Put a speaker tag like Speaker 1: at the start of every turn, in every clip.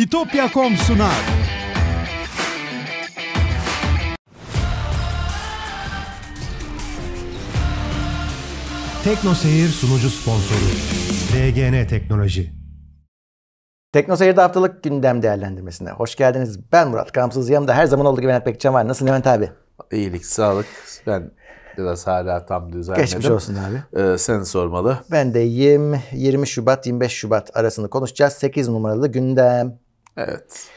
Speaker 1: İtopya.com
Speaker 2: sunar. Tekno Seyir sunucu sponsoru DGN Teknoloji. Tekno Seyir'de haftalık gündem değerlendirmesine hoş geldiniz. Ben Murat Kamsız. Yanımda her zaman olduğu gibi Levent Pekcan var. Nasılsın Levent abi? İyilik, sağlık. Ben biraz hala tam düzenledim. Geçmiş olsun abi. Ee, sen sormalı. Ben de 20, 20 Şubat 25 Şubat arasını konuşacağız. 8 numaralı gündem. Evet.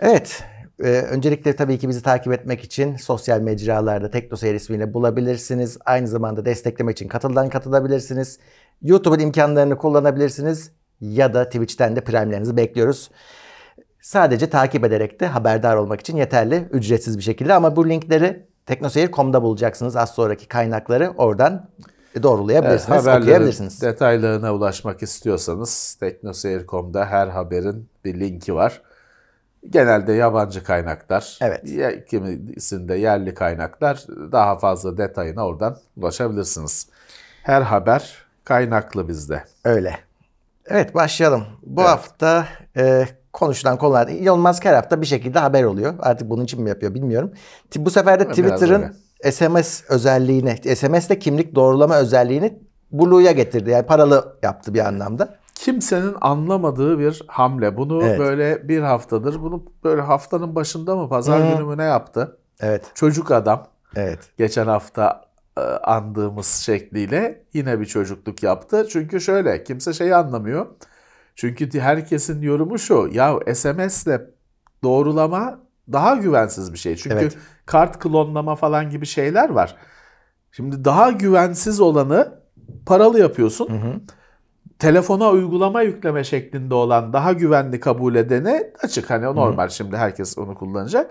Speaker 2: Evet. Ee, öncelikle tabii ki bizi takip etmek için sosyal mecralarda Teknoseyir ismiyle bulabilirsiniz. Aynı zamanda desteklemek için katıldan katılabilirsiniz. YouTube'un imkanlarını kullanabilirsiniz. Ya da Twitch'ten de primelerinizi bekliyoruz. Sadece takip ederek de haberdar olmak için yeterli ücretsiz bir şekilde. Ama bu linkleri teknoseyir.com'da bulacaksınız. Az sonraki kaynakları oradan doğrulayabilirsiniz, evet, okuyabilirsiniz.
Speaker 1: detaylarına ulaşmak istiyorsanız teknoseyir.com'da her haberin bir linki var. Genelde yabancı kaynaklar, evet. kimisinde yerli kaynaklar daha fazla detayına oradan ulaşabilirsiniz. Her haber kaynaklı bizde.
Speaker 2: Öyle. Evet başlayalım. Bu evet. hafta e, konuşulan konular Elon Musk her hafta bir şekilde haber oluyor. Artık bunun için mi yapıyor bilmiyorum. Bu sefer de Twitter'ın SMS özelliğini, SMS'le kimlik doğrulama özelliğini buluğa getirdi. Yani paralı yaptı bir anlamda
Speaker 1: kimsenin anlamadığı bir hamle. Bunu evet. böyle bir haftadır, bunu böyle haftanın başında mı, pazar hmm. günü mü ne yaptı? Evet. Çocuk adam. Evet. Geçen hafta e, andığımız şekliyle yine bir çocukluk yaptı. Çünkü şöyle kimse şeyi anlamıyor. Çünkü herkesin yorumu şu. Ya SMS'le doğrulama daha güvensiz bir şey. Çünkü evet. kart klonlama falan gibi şeyler var. Şimdi daha güvensiz olanı paralı yapıyorsun. Hı hı telefona uygulama yükleme şeklinde olan daha güvenli kabul edene açık hani normal Hı. şimdi herkes onu kullanacak.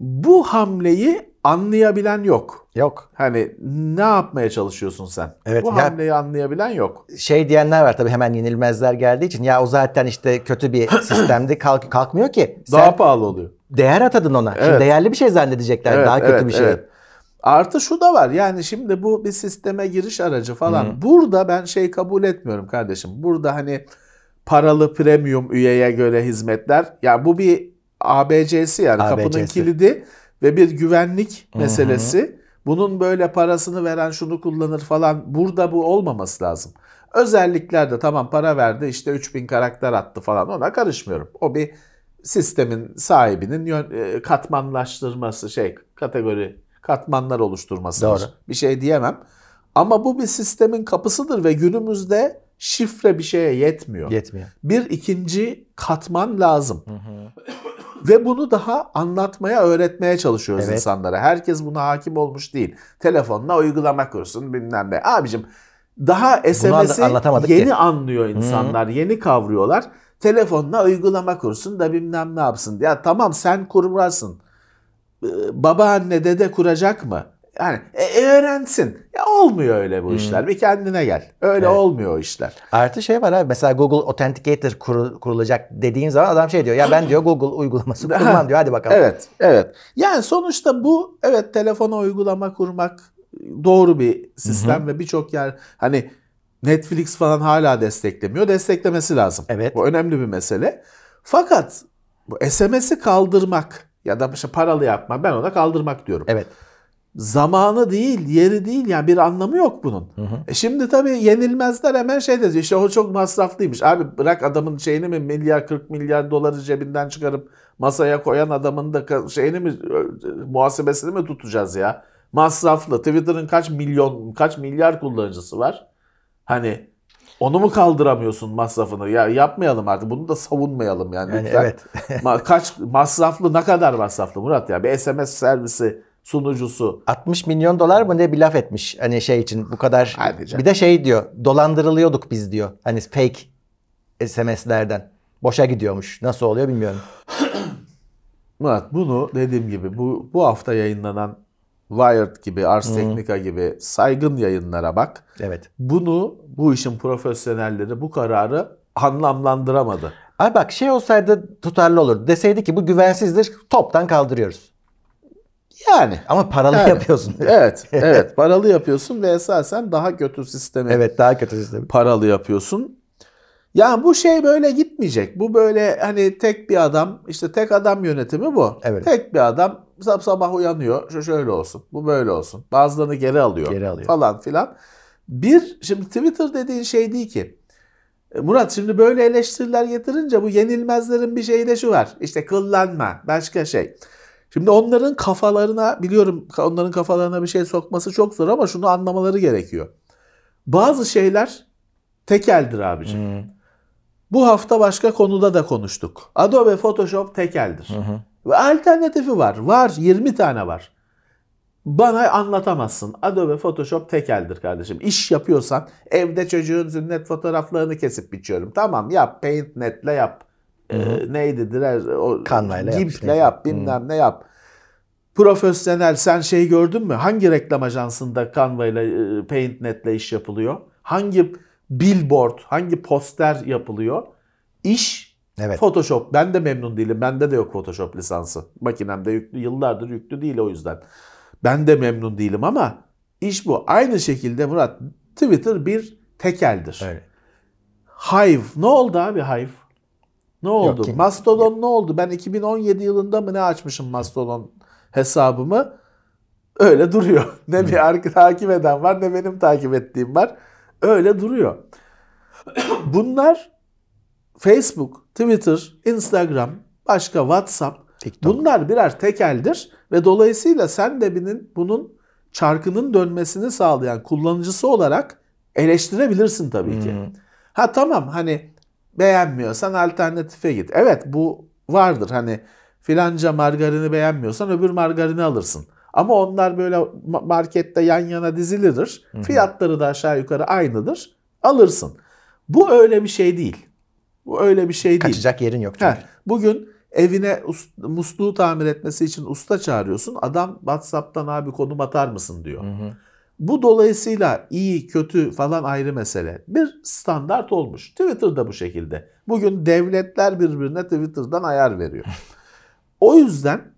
Speaker 1: Bu hamleyi anlayabilen yok.
Speaker 2: Yok. Hani ne yapmaya çalışıyorsun sen? Evet, Bu ya, hamleyi anlayabilen yok. Şey diyenler var tabii hemen yenilmezler geldiği için. Ya o zaten işte kötü bir sistemdi kalk kalkmıyor ki. Sen daha pahalı oluyor. Değer atadın ona. Evet. Şimdi değerli bir şey zannedecekler. Evet, daha kötü evet, bir şey. Evet.
Speaker 1: Artı şu da var yani şimdi bu bir sisteme giriş aracı falan. Hı. Burada ben şey kabul etmiyorum kardeşim. Burada hani paralı premium üyeye göre hizmetler. Yani bu bir ABC'si yani ABC'si. kapının kilidi ve bir güvenlik meselesi. Hı hı. Bunun böyle parasını veren şunu kullanır falan burada bu olmaması lazım. Özelliklerde tamam para verdi işte 3000 karakter attı falan ona karışmıyorum. O bir sistemin sahibinin e, katmanlaştırması şey kategori katmanlar oluşturmasıdır. Doğru. Bir şey diyemem. Ama bu bir sistemin kapısıdır ve günümüzde şifre bir şeye yetmiyor. Yetmiyor. Bir ikinci katman lazım. Ve bunu daha anlatmaya, öğretmeye çalışıyoruz evet. insanlara. Herkes buna hakim olmuş değil. Telefonla uygulama kursun bilmem ne. Abicim daha SMS'i yeni ki. anlıyor insanlar, hmm. yeni kavruyorlar. Telefonla uygulama kursun da bilmem ne yapsın. Ya tamam sen kurmasın. Ee, babaanne dede kuracak mı?
Speaker 2: Yani e, e öğrensin. Ya olmuyor öyle bu hmm. işler. Bir kendine gel. Öyle evet. olmuyor o işler. Artı şey var abi mesela Google Authenticator kur, kurulacak dediğin zaman adam şey diyor ya ben diyor Google uygulaması kurmam diyor. Hadi bakalım. Evet. Evet.
Speaker 1: Yani sonuçta bu evet telefona uygulama kurmak doğru bir sistem Hı-hı. ve birçok yer hani Netflix falan hala desteklemiyor. Desteklemesi lazım. Evet. Bu önemli bir mesele. Fakat bu SMS'i kaldırmak ya da işte paralı yapma ben ona kaldırmak diyorum. Evet. Zamanı değil, yeri değil yani bir anlamı yok bunun. Hı hı. E şimdi tabii yenilmezler hemen şey dedi işte o çok masraflıymış. Abi bırak adamın şeyini mi milyar 40 milyar doları cebinden çıkarıp masaya koyan adamın da şeyini mi muhasebesini mi tutacağız ya? Masraflı. Twitter'ın kaç milyon kaç milyar kullanıcısı var? Hani onu mu kaldıramıyorsun masrafını? Ya yapmayalım artık. Bunu da savunmayalım yani. yani evet. kaç
Speaker 2: masraflı ne kadar masraflı Murat ya? Bir SMS servisi sunucusu. 60 milyon dolar mı ne bir laf etmiş. Hani şey için bu kadar. Bir de şey diyor. Dolandırılıyorduk biz diyor. Hani fake SMS'lerden. Boşa gidiyormuş. Nasıl oluyor bilmiyorum. Murat bunu dediğim gibi bu bu hafta yayınlanan Wired gibi,
Speaker 1: Ars hmm. Technica gibi saygın yayınlara bak. Evet. Bunu bu işin profesyonelleri
Speaker 2: bu kararı anlamlandıramadı. Ay bak şey olsaydı tutarlı olur. Deseydi ki bu güvensizdir toptan kaldırıyoruz. Yani. Ama paralı yani. yapıyorsun.
Speaker 1: Evet. Evet. paralı yapıyorsun ve esasen daha kötü sistemi. Evet daha kötü sistemi. Paralı yapıyorsun. Yani bu şey böyle gitmeyecek. Bu böyle hani tek bir adam, işte tek adam yönetimi bu. Evet. Tek bir adam sab sabah uyanıyor. Şu şöyle olsun, bu böyle olsun. Bazılarını geri alıyor, geri alıyor falan filan. Bir, şimdi Twitter dediğin şey değil ki. E, Murat şimdi böyle eleştiriler getirince bu yenilmezlerin bir şeyi de şu var. İşte kıllanma, başka şey. Şimdi onların kafalarına biliyorum onların kafalarına bir şey sokması çok zor ama şunu anlamaları gerekiyor. Bazı şeyler tekeldir abiciğim. Hmm. Bu hafta başka konuda da konuştuk. Adobe Photoshop tekeldir. Hı hı. Ve alternatifi var. Var 20 tane var. Bana anlatamazsın. Adobe Photoshop tekeldir kardeşim. İş yapıyorsan evde çocuğun zünnet fotoğraflarını kesip biçiyorum. Tamam yap Paint Net'le yap. Ee, neydi direr o Canva'yla Gimp'le yap, yap bilmem hı. ne yap. Profesyonel sen şey gördün mü? Hangi reklam ajansında Canva ile e, Net'le iş yapılıyor? Hangi billboard, hangi poster yapılıyor? İş evet. Photoshop. Ben de memnun değilim. Bende de yok Photoshop lisansı. Makinemde yüklü. Yıllardır yüklü değil o yüzden. Ben de memnun değilim ama iş bu. Aynı şekilde Murat Twitter bir tekeldir. Evet. Hive. Ne oldu abi Hive? Ne oldu? Yok, ki. Mastodon ne oldu? Ben 2017 yılında mı ne açmışım Mastodon hesabımı?
Speaker 2: Öyle duruyor.
Speaker 1: Ne hmm. bir takip eden var ne benim takip ettiğim var öyle duruyor. Bunlar Facebook, Twitter, Instagram, başka WhatsApp TikTok. bunlar birer tekeldir ve dolayısıyla sen de binin bunun çarkının dönmesini sağlayan kullanıcısı olarak eleştirebilirsin tabii ki. Hmm. Ha tamam hani beğenmiyorsan alternatife git. Evet bu vardır hani filanca margarini beğenmiyorsan öbür margarini alırsın. Ama onlar böyle markette yan yana dizilidir. Fiyatları da aşağı yukarı aynıdır. Alırsın. Bu öyle bir şey değil. Bu öyle bir şey değil. Kaçacak yerin yok çünkü. He, bugün evine musluğu tamir etmesi için usta çağırıyorsun. Adam WhatsApp'tan abi konum atar mısın diyor. Hı-hı. Bu dolayısıyla iyi, kötü falan ayrı mesele. Bir standart olmuş. Twitter'da bu şekilde. Bugün devletler birbirine Twitter'dan ayar veriyor. o yüzden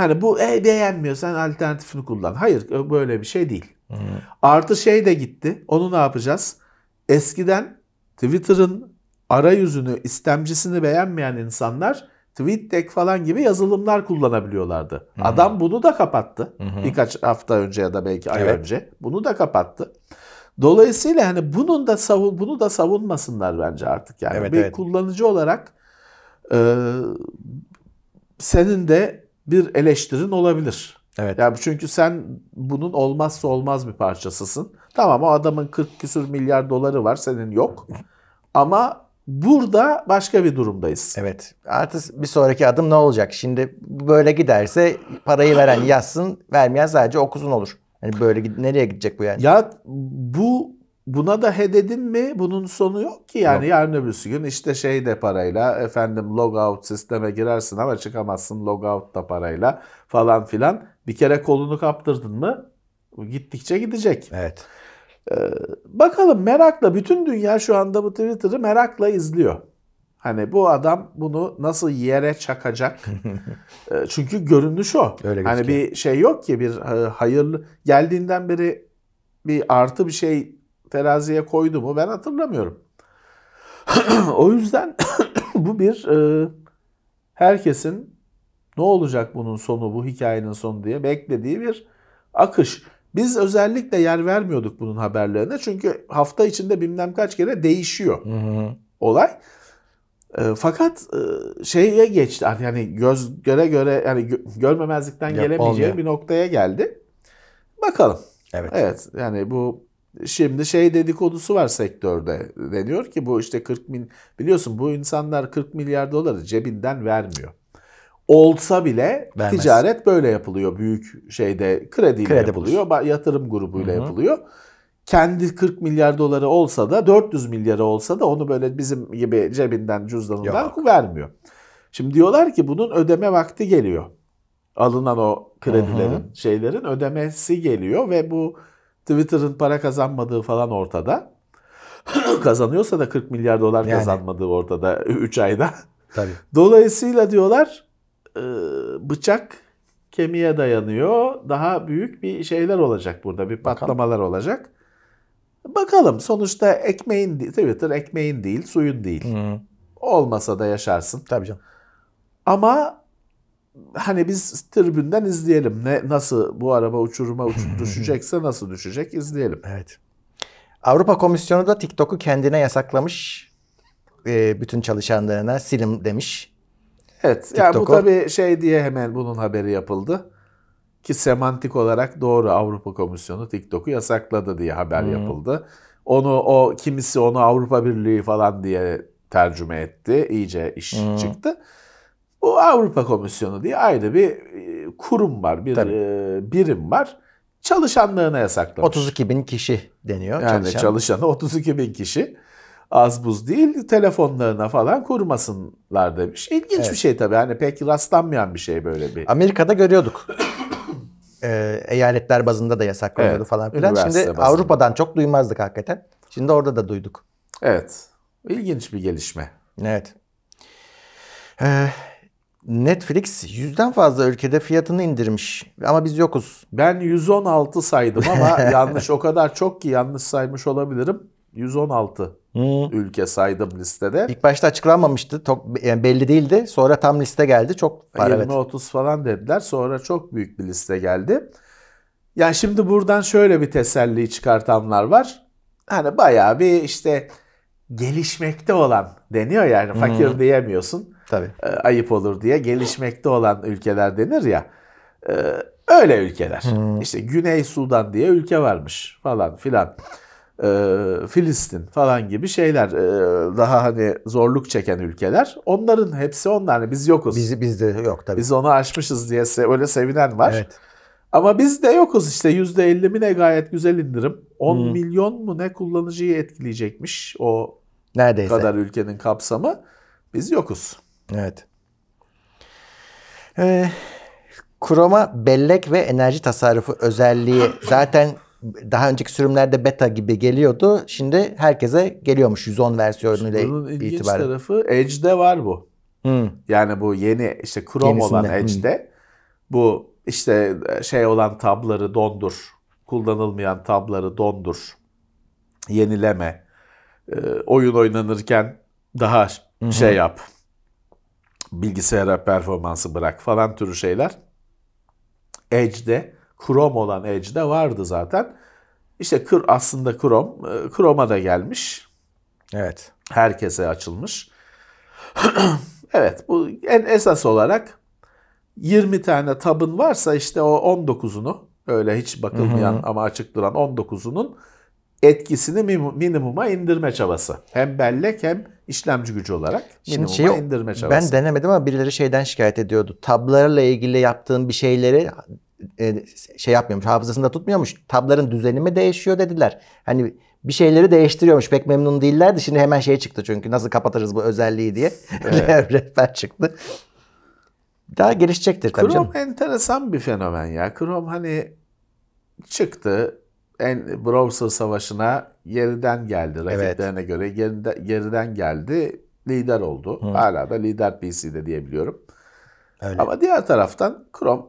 Speaker 1: Hani bu e, beğenmiyorsan alternatifini kullan. Hayır böyle bir şey değil. Hmm. Artı şey de gitti. Onu ne yapacağız? Eskiden Twitter'ın arayüzünü, istemcisini beğenmeyen insanlar TweetDeck falan gibi yazılımlar kullanabiliyorlardı. Hı-hı. Hmm. Adam bunu da kapattı. Hı-hı. Hmm. Birkaç hafta önce ya da belki ay evet. önce. Bunu da kapattı. Dolayısıyla hani bunun da savun bunu da savunmasınlar bence artık yani. Evet, bir evet. kullanıcı olarak e, senin de bir eleştirin olabilir. Evet. Yani çünkü sen bunun olmazsa olmaz bir parçasısın. Tamam o adamın 40 küsür milyar doları var senin yok.
Speaker 2: Ama burada başka bir durumdayız. Evet. Artık bir sonraki adım ne olacak? Şimdi böyle giderse parayı veren yazsın, vermeyen sadece okusun olur. Hani böyle nereye gidecek bu yani? Ya bu Buna da hededin mi bunun sonu yok
Speaker 1: ki yani yok. yarın öbürsü gün işte şey de parayla efendim logout sisteme girersin ama çıkamazsın logout da parayla falan filan. Bir kere kolunu kaptırdın mı gittikçe gidecek. Evet. Ee, bakalım merakla bütün dünya şu anda bu Twitter'ı merakla izliyor. Hani bu adam bunu nasıl yere çakacak? Ee, çünkü görünüş o. Öyle hani bir şey yok ki bir e, hayırlı geldiğinden beri bir artı bir şey teraziye koydu mu ben hatırlamıyorum. o yüzden bu bir e, herkesin ne olacak bunun sonu, bu hikayenin sonu diye beklediği bir akış. Biz özellikle yer vermiyorduk bunun haberlerine. Çünkü hafta içinde bilmem kaç kere değişiyor hı hı. olay. E, fakat e, şeye geçti. Hani, yani göz göre göre yani görmemezlikten Yap, gelemeyeceği olmuyor. bir noktaya geldi. Bakalım. Evet. Evet. Yani bu Şimdi şey dedikodusu var sektörde deniyor ki bu işte 40 bin biliyorsun bu insanlar 40 milyar doları cebinden vermiyor. Olsa bile Vermez. ticaret böyle yapılıyor büyük şeyde krediyle Kredi yapılıyor bulur. yatırım grubuyla Hı-hı. yapılıyor. Kendi 40 milyar doları olsa da 400 milyarı olsa da onu böyle bizim gibi cebinden cüzdanından Yok. vermiyor. Şimdi diyorlar ki bunun ödeme vakti geliyor. Alınan o kredilerin Hı-hı. şeylerin ödemesi geliyor ve bu Twitter'ın para kazanmadığı falan ortada. Kazanıyorsa da 40 milyar dolar yani. kazanmadığı ortada 3 ayda. Tabii. Dolayısıyla diyorlar e, bıçak kemiğe dayanıyor. Daha büyük bir şeyler olacak burada. Bir patlamalar Bakalım. olacak. Bakalım sonuçta ekmeğin Twitter ekmeğin değil, suyun değil. Hı. Olmasa da yaşarsın. Tabii canım. Ama hani biz tribünden izleyelim. Ne nasıl bu araba uçuruma düşecekse
Speaker 2: nasıl düşecek izleyelim. Evet. Avrupa Komisyonu da TikTok'u kendine yasaklamış. E, bütün çalışanlarına silim demiş. Evet. TikTok'u. Ya bu tabii
Speaker 1: şey diye hemen bunun haberi yapıldı. Ki semantik olarak doğru Avrupa Komisyonu TikTok'u yasakladı diye haber hmm. yapıldı. Onu o kimisi onu Avrupa Birliği falan diye tercüme etti. İyice iş hmm. çıktı. Bu Avrupa Komisyonu diye ayrı bir e, kurum var, bir Tabii. E, birim var. Çalışanlığına yasaklamış. 32 bin kişi deniyor. Yani çalışan. çalışanı 32 bin kişi az buz değil telefonlarına falan kurmasınlar demiş. İlginç evet. bir şey tabii. Hani pek rastlanmayan
Speaker 2: bir şey böyle bir. Amerika'da görüyorduk. ee, eyaletler bazında da yasaklanıyordu evet. falan filan. Şimdi bazında. Avrupa'dan çok duymazdık hakikaten. Şimdi orada da duyduk. Evet. İlginç bir gelişme. Evet. Ee, Netflix yüzden fazla ülkede fiyatını indirmiş ama biz yokuz. Ben 116 saydım ama yanlış o kadar çok ki yanlış saymış olabilirim. 116 hmm. ülke saydım listede. İlk başta açıklanmamıştı. Çok, yani belli değildi. Sonra tam liste geldi. Çok var
Speaker 1: 20-30 falan dediler. Sonra çok büyük bir liste geldi. Yani şimdi buradan şöyle bir teselli çıkartanlar var. Hani bayağı bir işte gelişmekte olan deniyor yani. Fakir hmm. diyemiyorsun Tabii. Ee, ayıp olur diye gelişmekte olan ülkeler denir ya. Ee, öyle ülkeler. Hmm. İşte Güney Sudan diye ülke varmış falan filan. Ee, Filistin falan gibi şeyler. daha hani zorluk çeken ülkeler. Onların hepsi onlar. Hani biz yokuz. Biz, biz de yok tabii. Biz onu aşmışız diye öyle sevinen var. Evet. Ama biz de yokuz işte %50 mi ne gayet güzel indirim. 10 hmm. milyon mu ne kullanıcıyı etkileyecekmiş o
Speaker 2: Neredeyse. kadar ülkenin kapsamı. Biz yokuz. Evet. Ee, Chroma bellek ve enerji tasarrufu özelliği zaten daha önceki sürümlerde beta gibi geliyordu. Şimdi herkese geliyormuş 110 versiyonuyla Bunun ilginç itibaren.
Speaker 1: tarafı Edge'de var bu. Hmm. Yani bu yeni işte Chrome Yenisinde. olan hmm. Edge'de hmm. bu işte e, şey olan tabları dondur, kullanılmayan tabları dondur, yenileme, e, oyun oynanırken daha şey yap, bilgisayara performansı bırak falan türü şeyler. Edge'de, Chrome olan Edge'de vardı zaten. İşte aslında Chrome, e, Chrome'a da gelmiş. Evet. Herkese açılmış. evet bu en esas olarak 20 tane tabın varsa işte o 19'unu öyle hiç bakılmayan hı hı. ama açık duran 19'unun etkisini minimuma indirme çabası. Hem bellek hem işlemci gücü olarak minimuma Şimdi şeyi, indirme çabası. Ben
Speaker 2: denemedim ama birileri şeyden şikayet ediyordu. Tablarla ilgili yaptığın bir şeyleri e, şey yapmıyormuş, hafızasında tutmuyormuş. Tabların düzeni mi değişiyor dediler. Hani bir şeyleri değiştiriyormuş. Pek memnun değillerdi. Şimdi hemen şey çıktı çünkü nasıl kapatırız bu özelliği diye. Evet. Rehber çıktı. Daha gelişecektir tabii Chrome
Speaker 1: canım. enteresan bir fenomen ya. Chrome hani çıktı en Browser Savaşı'na geriden geldi. Rakiplerine evet. göre geride, geriden geldi. Lider oldu. Hı. Hala da lider PC'de diyebiliyorum. Öyle. Ama diğer taraftan Chrome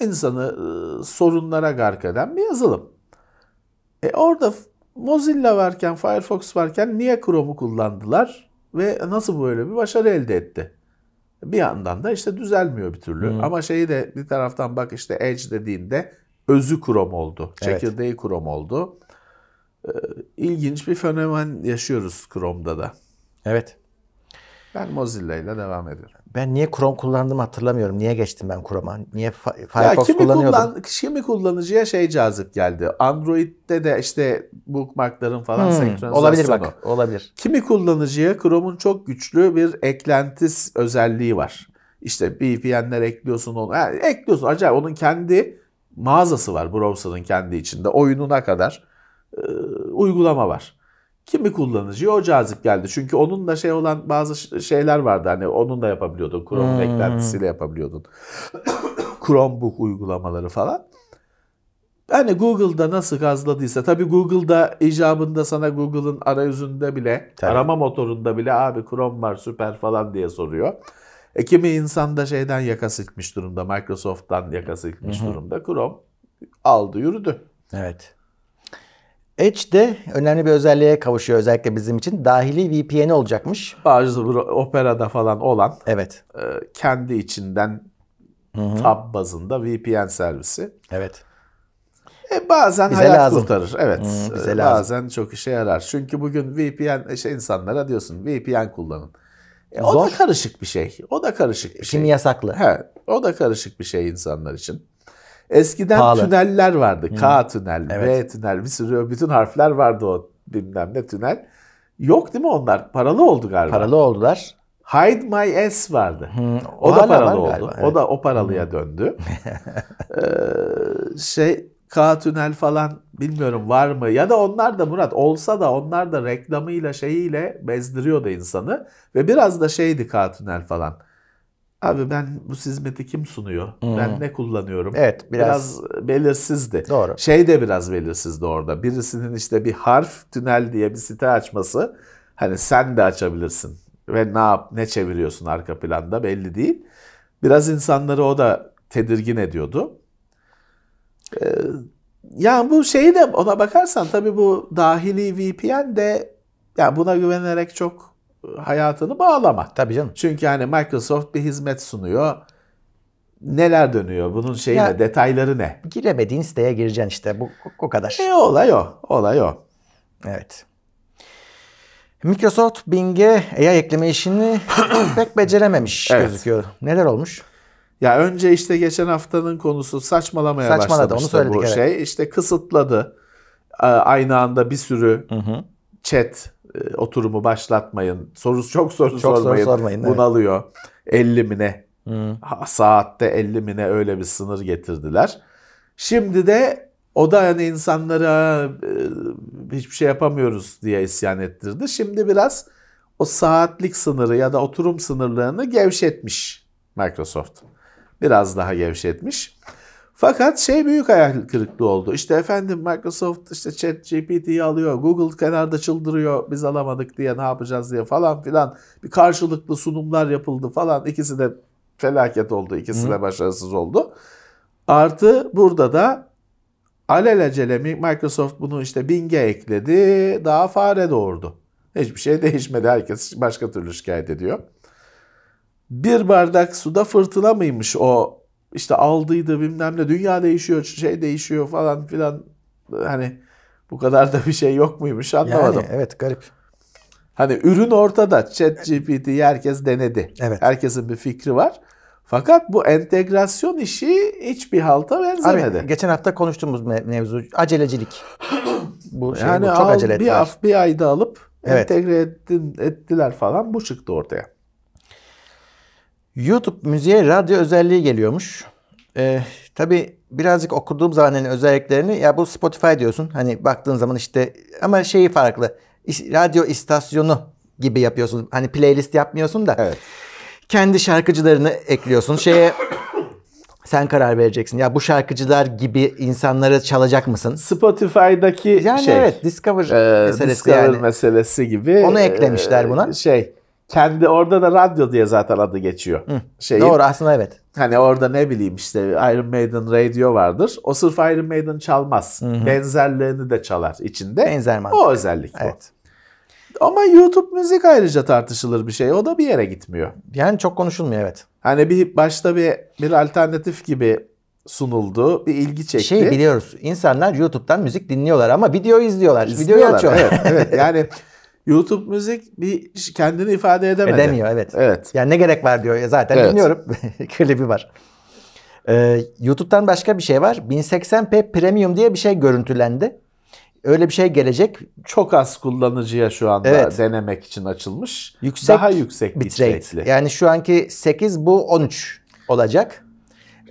Speaker 1: insanı ıı, sorunlara gark eden bir yazılım. E orada Mozilla varken, Firefox varken niye Chrome'u kullandılar ve nasıl böyle bir başarı elde etti? Bir yandan da işte düzelmiyor bir türlü. Hı. Ama şeyi de bir taraftan bak işte Edge dediğinde özü krom oldu. Çekirdeği evet. krom oldu. Ee, ilginç bir fenomen yaşıyoruz kromda da. Evet. Ben Mozilla ile devam ediyorum.
Speaker 2: Ben niye Chrome kullandığımı hatırlamıyorum. Niye geçtim ben Chrome'a? Niye Firefox ya, kullanıyordum?
Speaker 1: Kullan, kimi kullanıcıya şey cazip geldi. Android'de de işte bookmarkların falan hmm, senkronizasyonu. Olabilir bak. Olabilir. Kimi kullanıcıya Chrome'un çok güçlü bir eklentis özelliği var. İşte VPN'ler ekliyorsun onu. Yani ekliyorsun acayip onun kendi mağazası var Browser'ın kendi içinde. Oyununa kadar e, uygulama var. Kimi kullanıcıya o cazip geldi. Çünkü onun da şey olan bazı şeyler vardı. Hani onun da yapabiliyordun. Chrome hmm. beklentisiyle yapabiliyordun. Chromebook uygulamaları falan. Hani Google'da nasıl gazladıysa tabii Google'da icabında sana Google'ın arayüzünde bile tabii. arama motorunda bile abi Chrome var süper falan diye soruyor. E, kimi insan da şeyden yaka sıkmış durumda. Microsoft'tan yaka sıkmış Hı -hı. durumda. Chrome aldı
Speaker 2: yürüdü. Evet. Edge de önemli bir özelliğe kavuşuyor özellikle bizim için. Dahili VPN olacakmış. Bazı operada falan olan evet. E, kendi
Speaker 1: içinden Hı-hı. tab bazında VPN servisi. Evet. E, bazen bize hayat lazım. kurtarır. Evet. Hı, bize e, bazen lazım. çok işe yarar. Çünkü bugün VPN işte şey insanlara diyorsun VPN kullanın. E, o da karışık bir şey. O da karışık bir e, şey. Şimdi yasaklı. He, o da karışık bir şey insanlar için. Eskiden Pahalı. tüneller vardı. Hı. K tünel, Evet. V tünel, bir sürü bütün harfler vardı o bilmem ne tünel. Yok değil mi onlar? Paralı oldu galiba. Paralı oldular. Hide My Ass vardı. Hmm, o, o da paralı oldu. Galiba, evet. O da o paralıya döndü. ee, şey K tünel falan bilmiyorum var mı? Ya da onlar da Murat olsa da onlar da reklamıyla şeyiyle bezdiriyordu insanı. Ve biraz da şeydi K tünel falan. Abi ben bu hizmeti kim sunuyor? Hmm. Ben ne kullanıyorum? Evet biraz... biraz belirsizdi. Doğru. Şey de biraz belirsizdi orada. Birisinin işte bir harf tünel diye bir site açması. Hani sen de açabilirsin. Ve ne yap ne çeviriyorsun arka planda belli değil. Biraz insanları o da tedirgin ediyordu. Ee, yani bu şeyi de ona bakarsan tabii bu dahili VPN de yani buna güvenerek çok hayatını bağlama. Tabii canım. Çünkü hani Microsoft bir hizmet sunuyor.
Speaker 2: Neler dönüyor? Bunun şeyi ya, ne? Detayları ne? Giremediğin siteye gireceksin işte. Bu o kadar. E olay o. Olay o. Evet. Microsoft Bing'e AI ekleme işini pek becerememiş evet. gözüküyor. Neler olmuş? Ya önce işte geçen haftanın konusu saçmalamaya Saçmaladı, onu söyledik, bu evet. şey.
Speaker 1: İşte kısıtladı. Ee, aynı anda bir sürü hı hı. chat e, oturumu başlatmayın. Soru çok soru çok sormayın. Soru sormayın Bunalıyor. Evet. 50 mine. Hı. Saatte 50 mine öyle bir sınır getirdiler. Şimdi de o da yani insanlara e, hiçbir şey yapamıyoruz diye isyan ettirdi. Şimdi biraz o saatlik sınırı ya da oturum sınırlarını gevşetmiş Microsoft biraz daha gevşetmiş. Fakat şey büyük hayal kırıklığı oldu. İşte efendim Microsoft işte chat GPT'yi alıyor. Google kenarda çıldırıyor biz alamadık diye ne yapacağız diye falan filan. Bir karşılıklı sunumlar yapıldı falan. İkisi de felaket oldu. İkisi de başarısız oldu. Artı burada da alelacele Microsoft bunu işte Bing'e ekledi. Daha fare doğurdu. Hiçbir şey değişmedi. Herkes başka türlü şikayet ediyor bir bardak suda fırtına mıymış o işte aldıydı bilmem ne dünya değişiyor şey değişiyor falan filan hani bu kadar da bir şey yok muymuş anlamadım. Yani, evet garip. Hani ürün ortada chat GPT'yi herkes denedi. Evet. Herkesin bir fikri var. Fakat bu entegrasyon işi hiçbir halta benzemedi. Abi, geçen hafta konuştuğumuz mevzu acelecilik.
Speaker 2: bu şey, yani bu, çok al, acele bir, var.
Speaker 1: bir ayda alıp evet. entegre
Speaker 2: ettin, ettiler falan bu çıktı ortaya. YouTube müziğe radyo özelliği geliyormuş. Ee, tabii birazcık okuduğum zaman hani özelliklerini ya bu Spotify diyorsun. Hani baktığın zaman işte ama şeyi farklı. Radyo istasyonu gibi yapıyorsun. Hani playlist yapmıyorsun da. Evet. Kendi şarkıcılarını ekliyorsun. Şeye sen karar vereceksin. Ya bu şarkıcılar gibi insanları çalacak mısın? Spotify'daki yani şey. Yani evet
Speaker 1: Discover e, meselesi Discover yani. meselesi gibi. Onu eklemişler e, buna. Şey kendi orada da radyo diye zaten adı geçiyor. Hı, Doğru aslında evet. Hani orada ne bileyim işte Iron Maiden radio vardır. O sırf Iron Maiden çalmaz. Hı hı. Benzerlerini de çalar içinde. Benzer mantık. O özellik evet. o. Ama YouTube müzik ayrıca tartışılır bir şey. O da bir yere gitmiyor. Yani çok konuşulmuyor evet. Hani bir başta bir bir alternatif gibi sunuldu. Bir ilgi çekti. Şey biliyoruz. İnsanlar
Speaker 2: YouTube'dan müzik dinliyorlar ama video izliyorlar. izliyorlar. Videoyu açıyorlar. Evet, evet. Yani YouTube müzik bir kendini ifade edemedi. Edemiyor evet. Evet. Yani ne gerek var diyor zaten evet. dinliyorum. Klibi var. Ee, YouTube'dan başka bir şey var. 1080p Premium diye bir şey görüntülendi. Öyle bir şey gelecek.
Speaker 1: Çok az kullanıcıya şu anda evet.
Speaker 2: denemek için açılmış. Yüksek Daha yüksek bitrate'li. bitrate'li. Yani şu anki 8 bu 13 olacak.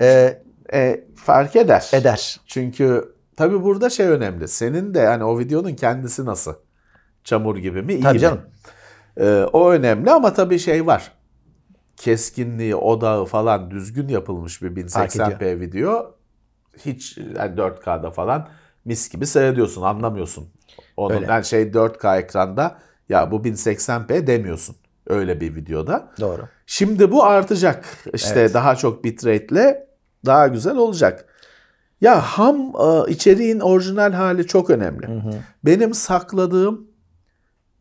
Speaker 2: Ee, e, fark eder. Eder. Çünkü
Speaker 1: tabii burada şey önemli. Senin de hani o videonun kendisi nasıl? Çamur gibi mi? İyi tabii mi? canım. Ee, o önemli ama tabii şey var. Keskinliği, odağı falan düzgün yapılmış bir 1080p video. Hiç yani 4K'da falan mis gibi seyrediyorsun anlamıyorsun. Onun yani şey 4K ekranda ya bu 1080p demiyorsun öyle bir videoda. Doğru. Şimdi bu artacak. İşte evet. daha çok bitrate'le daha güzel olacak. Ya ham e, içeriğin orijinal hali çok önemli. Hı hı. Benim sakladığım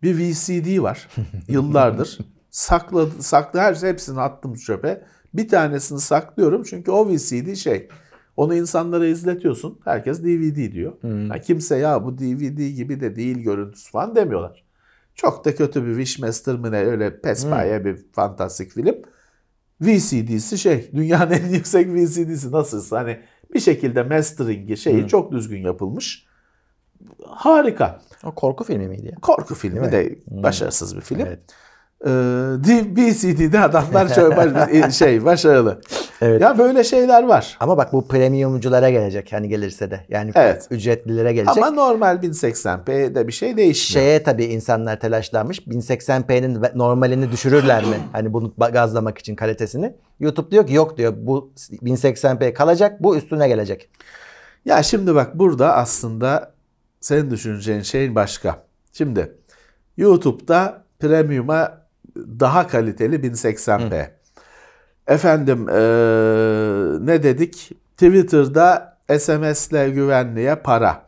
Speaker 1: bir VCD var. Yıllardır. Sakladı, saklı her şey, hepsini attım çöpe. Bir tanesini saklıyorum çünkü o VCD şey. Onu insanlara izletiyorsun. Herkes DVD diyor. Hmm. Yani kimse ya bu DVD gibi de değil görüntüsü falan demiyorlar. Çok da kötü bir Wishmaster mı ne öyle pespaye hmm. bir fantastik film. VCD'si şey dünyanın en yüksek VCD'si nasılsa hani bir şekilde masteringi şeyi hmm. çok düzgün yapılmış. Harika. O korku filmi miydi ya? Korku filmi Değil de mi? Hmm. başarısız bir film. Evet.
Speaker 2: Ee, de adamlar çok baş, şey başarılı. Evet. Ya böyle şeyler var. Ama bak bu premiumculara gelecek hani gelirse de. Yani evet. ücretlilere gelecek. Ama normal 1080p'de bir şey değişmiyor. Şeye tabii insanlar telaşlanmış. 1080p'nin normalini düşürürler mi? Hani bunu gazlamak için kalitesini. YouTube diyor ki yok diyor bu 1080p kalacak bu üstüne gelecek. Ya şimdi bak burada
Speaker 1: aslında senin düşüneceğin şeyin başka. Şimdi YouTube'da premium'a daha kaliteli 1080p. Hı. Efendim e, ne dedik? Twitter'da SMS'le güvenliğe para.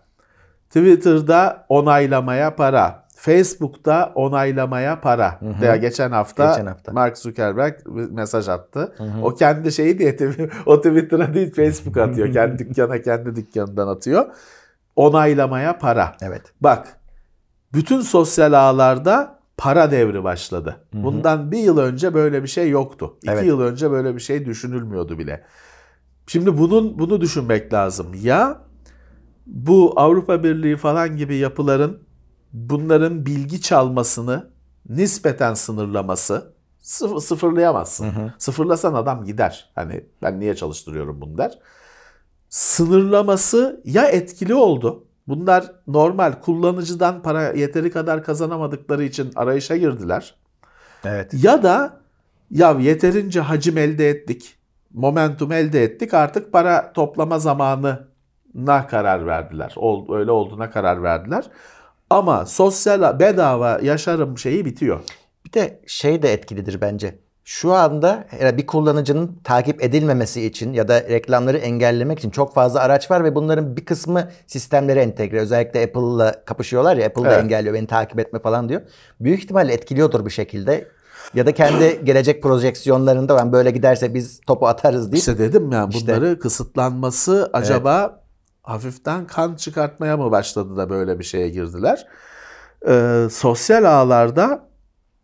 Speaker 1: Twitter'da onaylamaya para. Facebook'ta onaylamaya para. Hı hı. geçen hafta, geçen hafta Mark Zuckerberg mesaj attı. Hı hı. O kendi şeyi diye o Twitter'a değil Facebook atıyor. kendi dükkana kendi dükkanından atıyor onaylamaya para. Evet. Bak bütün sosyal ağlarda para devri başladı. Hı-hı. Bundan bir yıl önce böyle bir şey yoktu. İki evet. yıl önce böyle bir şey düşünülmüyordu bile. Şimdi bunun bunu düşünmek lazım. Ya bu Avrupa Birliği falan gibi yapıların bunların bilgi çalmasını nispeten sınırlaması sıfır, sıfırlayamazsın. Hı hı. Sıfırlasan adam gider. Hani ben niye çalıştırıyorum bunu der sınırlaması ya etkili oldu. Bunlar normal kullanıcıdan para yeteri kadar kazanamadıkları için arayışa girdiler. Evet. Ya da ya yeterince hacim elde ettik. Momentum elde ettik. Artık para toplama zamanına karar verdiler. Öyle olduğuna karar verdiler. Ama sosyal bedava yaşarım şeyi
Speaker 2: bitiyor. Bir de şey de etkilidir bence şu anda bir kullanıcının takip edilmemesi için ya da reklamları engellemek için çok fazla araç var ve bunların bir kısmı sistemlere entegre. Özellikle Apple'la kapışıyorlar ya Apple'da evet. engelliyor beni takip etme falan diyor. Büyük ihtimalle etkiliyordur bir şekilde. Ya da kendi gelecek projeksiyonlarında ben böyle giderse biz topu atarız diye. İşte dedim ya yani, bunları işte, kısıtlanması acaba
Speaker 1: evet. hafiften kan çıkartmaya mı başladı da böyle bir şeye girdiler. Ee, sosyal ağlarda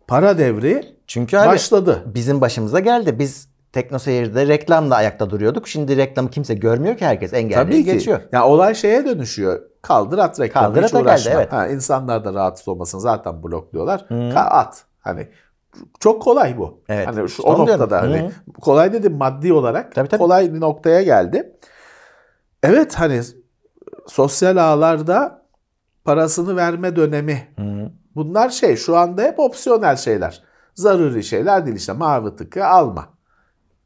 Speaker 2: para devri çünkü abi başladı. Bizim başımıza geldi. Biz Tekno Seyir'de reklamla ayakta duruyorduk. Şimdi reklamı kimse görmüyor ki herkes engelli geçiyor. Ya olay şeye
Speaker 1: dönüşüyor. Kaldır at reklamı Kaldır hiç geldi, evet. ha, insanlar da rahatsız olmasın zaten blokluyorlar. Hmm. Ka- at. Hani çok kolay bu. Evet. Hani şu, o noktada hani hı kolay dedim maddi olarak tabii, tabii. kolay bir noktaya geldi. Evet hani sosyal ağlarda parasını verme dönemi. hı Bunlar şey şu anda hep opsiyonel şeyler. Zaruri şeyler değil işte mavi tıkı alma.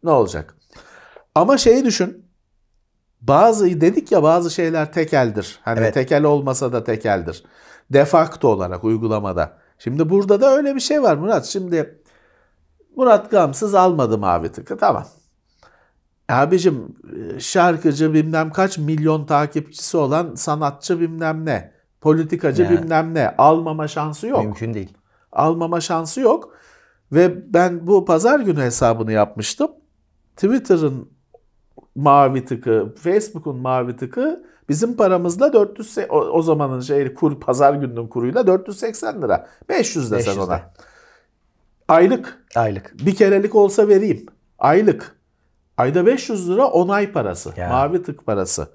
Speaker 1: Ne olacak? Ama şeyi düşün. Bazı dedik ya bazı şeyler tekeldir. Hani evet. tekel olmasa da tekeldir. De facto olarak uygulamada. Şimdi burada da öyle bir şey var Murat. Şimdi Murat Gamsız almadı mavi tıkı. Tamam. Abicim e, şarkıcı bilmem kaç milyon takipçisi olan sanatçı bilmem ne. Politikacı yani. bilmem ne. Almama şansı yok. Mümkün değil. Almama şansı yok. Ve ben bu pazar günü hesabını yapmıştım. Twitter'ın mavi tıkı, Facebook'un mavi tıkı bizim paramızla 400 o, zamanın şey kur pazar gününün kuruyla 480 lira. 500 desen 500 ona. Aylık. Aylık. Bir kerelik olsa vereyim. Aylık. Ayda 500 lira onay parası. Ya. Mavi tık parası.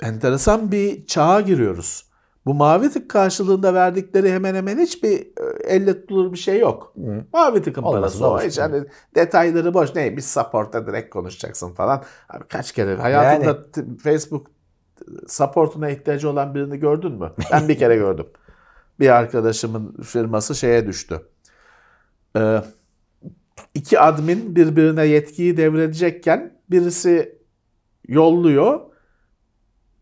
Speaker 1: Enteresan bir çağa giriyoruz. Bu mavi tık karşılığında verdikleri hemen hemen hiçbir e, elle tutulur bir şey yok. Hı. Mavi tıkın parası o. Hiç hani detayları boş. Ne Bir support'a direkt konuşacaksın falan. Abi kaç kere hayatında yani... Facebook support'una ihtiyacı olan birini gördün mü? Ben bir kere gördüm. Bir arkadaşımın firması şeye düştü. Ee, iki admin birbirine yetkiyi devredecekken birisi yolluyor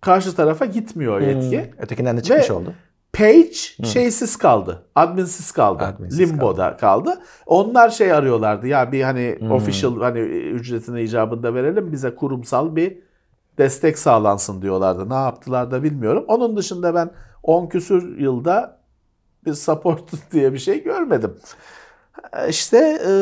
Speaker 1: karşı tarafa gitmiyor hmm. yetki. Hmm. Ötekinden de çıkmış Ve oldu. Page hmm. şeysiz kaldı. Adminsiz kaldı. Adminsiz Limbo'da kaldı. kaldı. Onlar şey arıyorlardı ya bir hani hmm. official hani ücretini icabında verelim bize kurumsal bir destek sağlansın diyorlardı. Ne yaptılar da bilmiyorum. Onun dışında ben 10 küsür yılda bir support diye bir şey görmedim. E, işte e,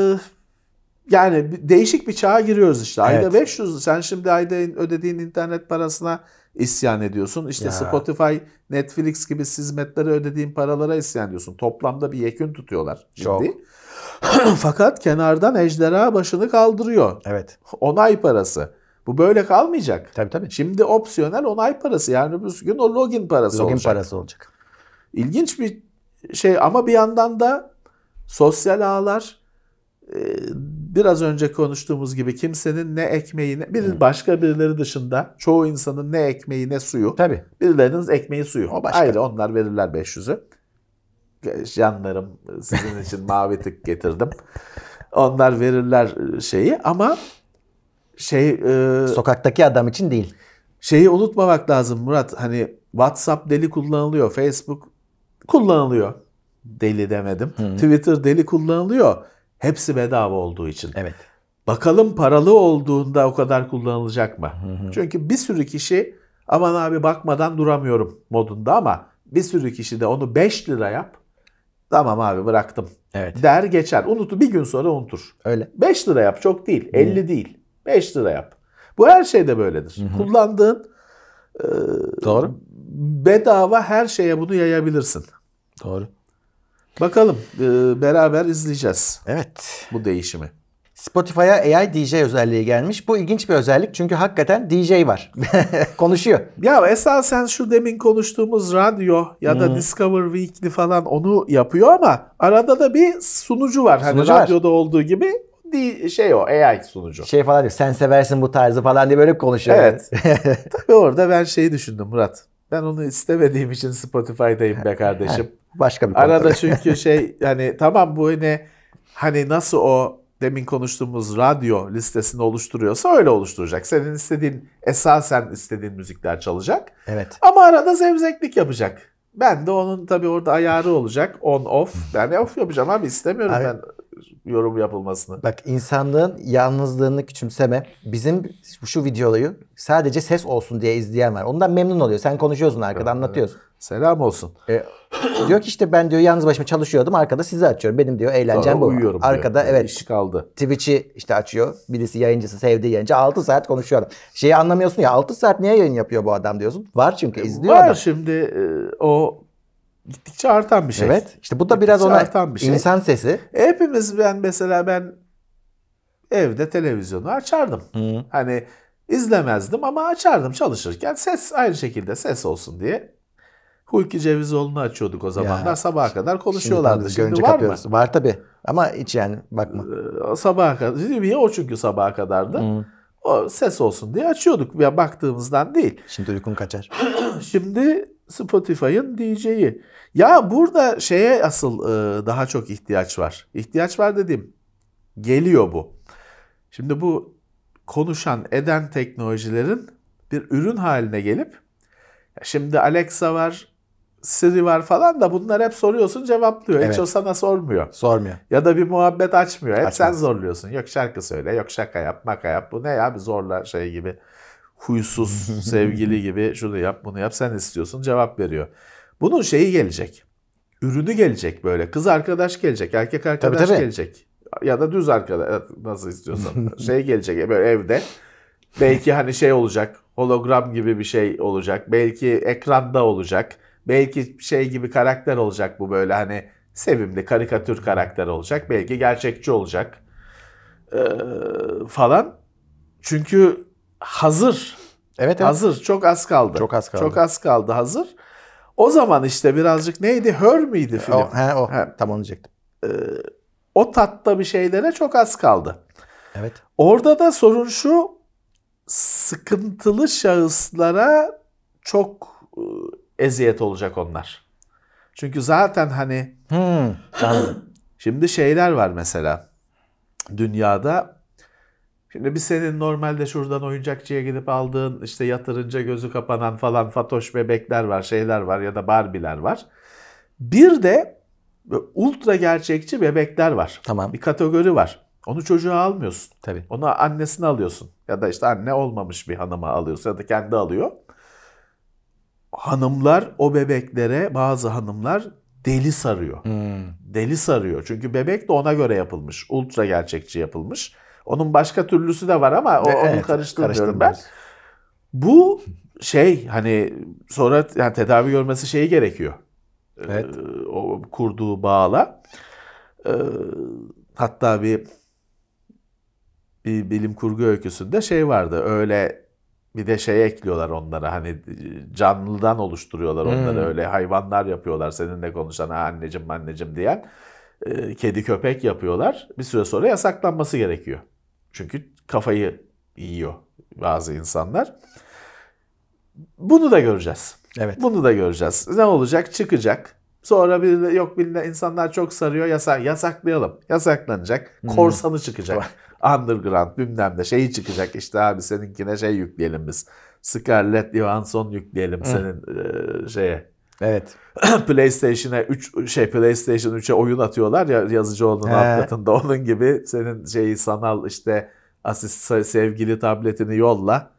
Speaker 1: yani değişik bir çağa giriyoruz işte. Ayda 500 sen şimdi ayda ödediğin internet parasına isyan ediyorsun. İşte ya. Spotify, Netflix gibi hizmetlere ödediğin paralara isyan ediyorsun. Toplamda bir yekün tutuyorlar şimdi. Fakat kenardan ejderha başını kaldırıyor. Evet. Onay parası. Bu böyle kalmayacak. Tabii tabii. Şimdi opsiyonel onay parası yani bu gün o login parası login olacak. Login parası olacak. İlginç bir şey ama bir yandan da sosyal ağlar e, biraz önce konuştuğumuz gibi kimsenin ne ekmeğini bir başka birileri dışında çoğu insanın ne ekmeği ne suyu. tabi Birileriniz ekmeği suyu. O başka. Ayrı onlar verirler 500'ü. Canlarım sizin için mavi tık getirdim. Onlar verirler şeyi ama şey e, sokaktaki adam için değil. Şeyi unutmamak lazım Murat. Hani WhatsApp deli kullanılıyor, Facebook kullanılıyor. Deli demedim. Hı. Twitter deli kullanılıyor. Hepsi bedava olduğu için. Evet. Bakalım paralı olduğunda o kadar kullanılacak mı? Hı hı. Çünkü bir sürü kişi aman abi bakmadan duramıyorum modunda ama bir sürü kişi de onu 5 lira yap. Tamam abi bıraktım. Evet. Der geçer. Unutu bir gün sonra unutur. Öyle. 5 lira yap çok değil. 50 hı. değil. 5 lira yap. Bu her şeyde böyledir. Hı hı. Kullandığın e, Doğru. bedava her şeye bunu yayabilirsin. Doğru. Bakalım
Speaker 2: e, beraber izleyeceğiz. Evet. Bu değişimi. Spotify'a AI DJ özelliği gelmiş. Bu ilginç bir özellik çünkü hakikaten DJ var. Konuşuyor. Ya esasen
Speaker 1: şu demin konuştuğumuz radyo ya da hmm. Discover Weekly falan onu yapıyor ama arada da bir sunucu var. Hani sunucu hani var. olduğu gibi şey o AI
Speaker 2: sunucu. Şey falan diyor sen seversin bu tarzı falan diye böyle konuşuyor. Evet. Tabii orada ben şeyi düşündüm Murat.
Speaker 1: Ben onu istemediğim için Spotify'dayım be kardeşim. Başka bir Arada kontrol. çünkü şey yani tamam bu ne hani nasıl o demin konuştuğumuz radyo listesini oluşturuyorsa öyle oluşturacak. Senin istediğin esasen istediğin müzikler çalacak.
Speaker 2: Evet. Ama arada zevzeklik
Speaker 1: yapacak. Ben de onun tabii orada ayarı olacak. On off. Ben yani off yapacağım abi istemiyorum abi, ben yorum
Speaker 2: yapılmasını. Bak insanlığın yalnızlığını küçümseme. Bizim şu videoyu sadece ses olsun diye izleyen var. Ondan memnun oluyor. Sen konuşuyorsun arkada anlatıyorsun. Selam olsun. E, diyor ki işte ben diyor yalnız başıma çalışıyordum. Arkada sizi açıyorum. Benim diyor eğlencem Sonra bu. Uyuyorum arkada diyor. evet. İş kaldı. Twitch'i işte açıyor. Birisi yayıncısı sevdiği yayıncı. 6 saat konuşuyor Şeyi anlamıyorsun ya 6 saat niye yayın yapıyor bu adam diyorsun. Var çünkü e, izliyor Var adam.
Speaker 1: şimdi e, o gittikçe artan bir şey. Evet. İşte bu da biraz ona artan bir şey. insan sesi. Hepimiz ben mesela ben evde televizyonu açardım. Hı. Hani izlemezdim ama açardım çalışırken ses aynı şekilde ses olsun diye. Hulki Cevizoğlu'nu açıyorduk o zamanlar. Ya. Sabaha kadar konuşuyorlardı. Şimdi, şimdi var kapıyoruz. mı? Var tabi. Ama hiç yani bakma. Ee, sabaha kadar. Niye o çünkü sabaha kadardı. Hı. O ses olsun diye açıyorduk. Ya baktığımızdan değil. Şimdi uykun kaçar. şimdi Spotify'ın DJ'i. Ya burada şeye asıl e, daha çok ihtiyaç var. İhtiyaç var dedim. geliyor bu. Şimdi bu konuşan eden teknolojilerin bir ürün haline gelip şimdi Alexa var, Siri var falan da bunlar hep soruyorsun cevaplıyor. Evet. Hiç o sana sormuyor. Sormuyor. Ya da bir muhabbet açmıyor. Hep Açmaz. sen zorluyorsun. Yok şarkı söyle, yok şaka yap, maka yap. Bu ne ya bir zorla şey gibi huysuz sevgili gibi şunu yap bunu yap sen istiyorsun cevap veriyor. Bunun şeyi gelecek. Ürünü gelecek böyle. Kız arkadaş gelecek, erkek arkadaş tabii, tabii. gelecek. Ya da düz arkadaş nasıl istiyorsan. şey gelecek böyle evde. Belki hani şey olacak. Hologram gibi bir şey olacak. Belki ekranda olacak. Belki şey gibi karakter olacak bu böyle hani sevimli karikatür karakter olacak. Belki gerçekçi olacak. Ee, falan. Çünkü hazır. Evet, evet. Hazır. Çok az kaldı. Çok az kaldı. Çok az kaldı hazır. O zaman işte birazcık neydi? Hör müydü film? O, he, o. He. Tam onu diyecektim. Ee, o tatta bir şeylere çok az kaldı. Evet. Orada da sorun şu sıkıntılı şahıslara çok e, eziyet olacak onlar. Çünkü zaten hani hmm, şimdi şeyler var mesela dünyada Şimdi bir senin normalde şuradan oyuncakçıya gidip aldığın işte yatırınca gözü kapanan falan fatoş bebekler var, şeyler var ya da barbiler var. Bir de ultra gerçekçi bebekler var. Tamam. Bir kategori var. Onu çocuğa almıyorsun. Tabii. Onu annesine alıyorsun. Ya da işte anne olmamış bir hanıma alıyorsun ya da kendi alıyor. Hanımlar o bebeklere bazı hanımlar deli sarıyor. Hmm. Deli sarıyor. Çünkü bebek de ona göre yapılmış. Ultra gerçekçi yapılmış. Onun başka türlüsü de var ama o, evet, onu karıştırmıyorum ben. Bu şey hani sonra yani tedavi görmesi şeyi gerekiyor. Ee, evet. Ee, o kurduğu bağla. Ee, hatta bir bir bilim kurgu öyküsünde şey vardı. Öyle bir de şey ekliyorlar onlara hani e, canlıdan oluşturuyorlar onları hmm. öyle hayvanlar yapıyorlar seninle konuşan anneciğim anneciğim diyen e, kedi köpek yapıyorlar. Bir süre sonra yasaklanması gerekiyor. Çünkü kafayı yiyor bazı insanlar. Bunu da göreceğiz. Evet. Bunu da göreceğiz. Ne olacak? Çıkacak. Sonra bir yok bilinen insanlar çok sarıyor. Yasak, yasaklayalım. Yasaklanacak. Hmm. Korsanı çıkacak. Underground bilmem de şeyi çıkacak. İşte abi seninkine şey yükleyelim biz. Scarlett Johansson yükleyelim hmm. senin e, şeye Evet. PlayStation'a 3 şey PlayStation 3'e oyun atıyorlar ya Yazıcıoğlu'nun ee. atlatında onun gibi senin şeyi sanal işte asist sevgili tabletini yolla.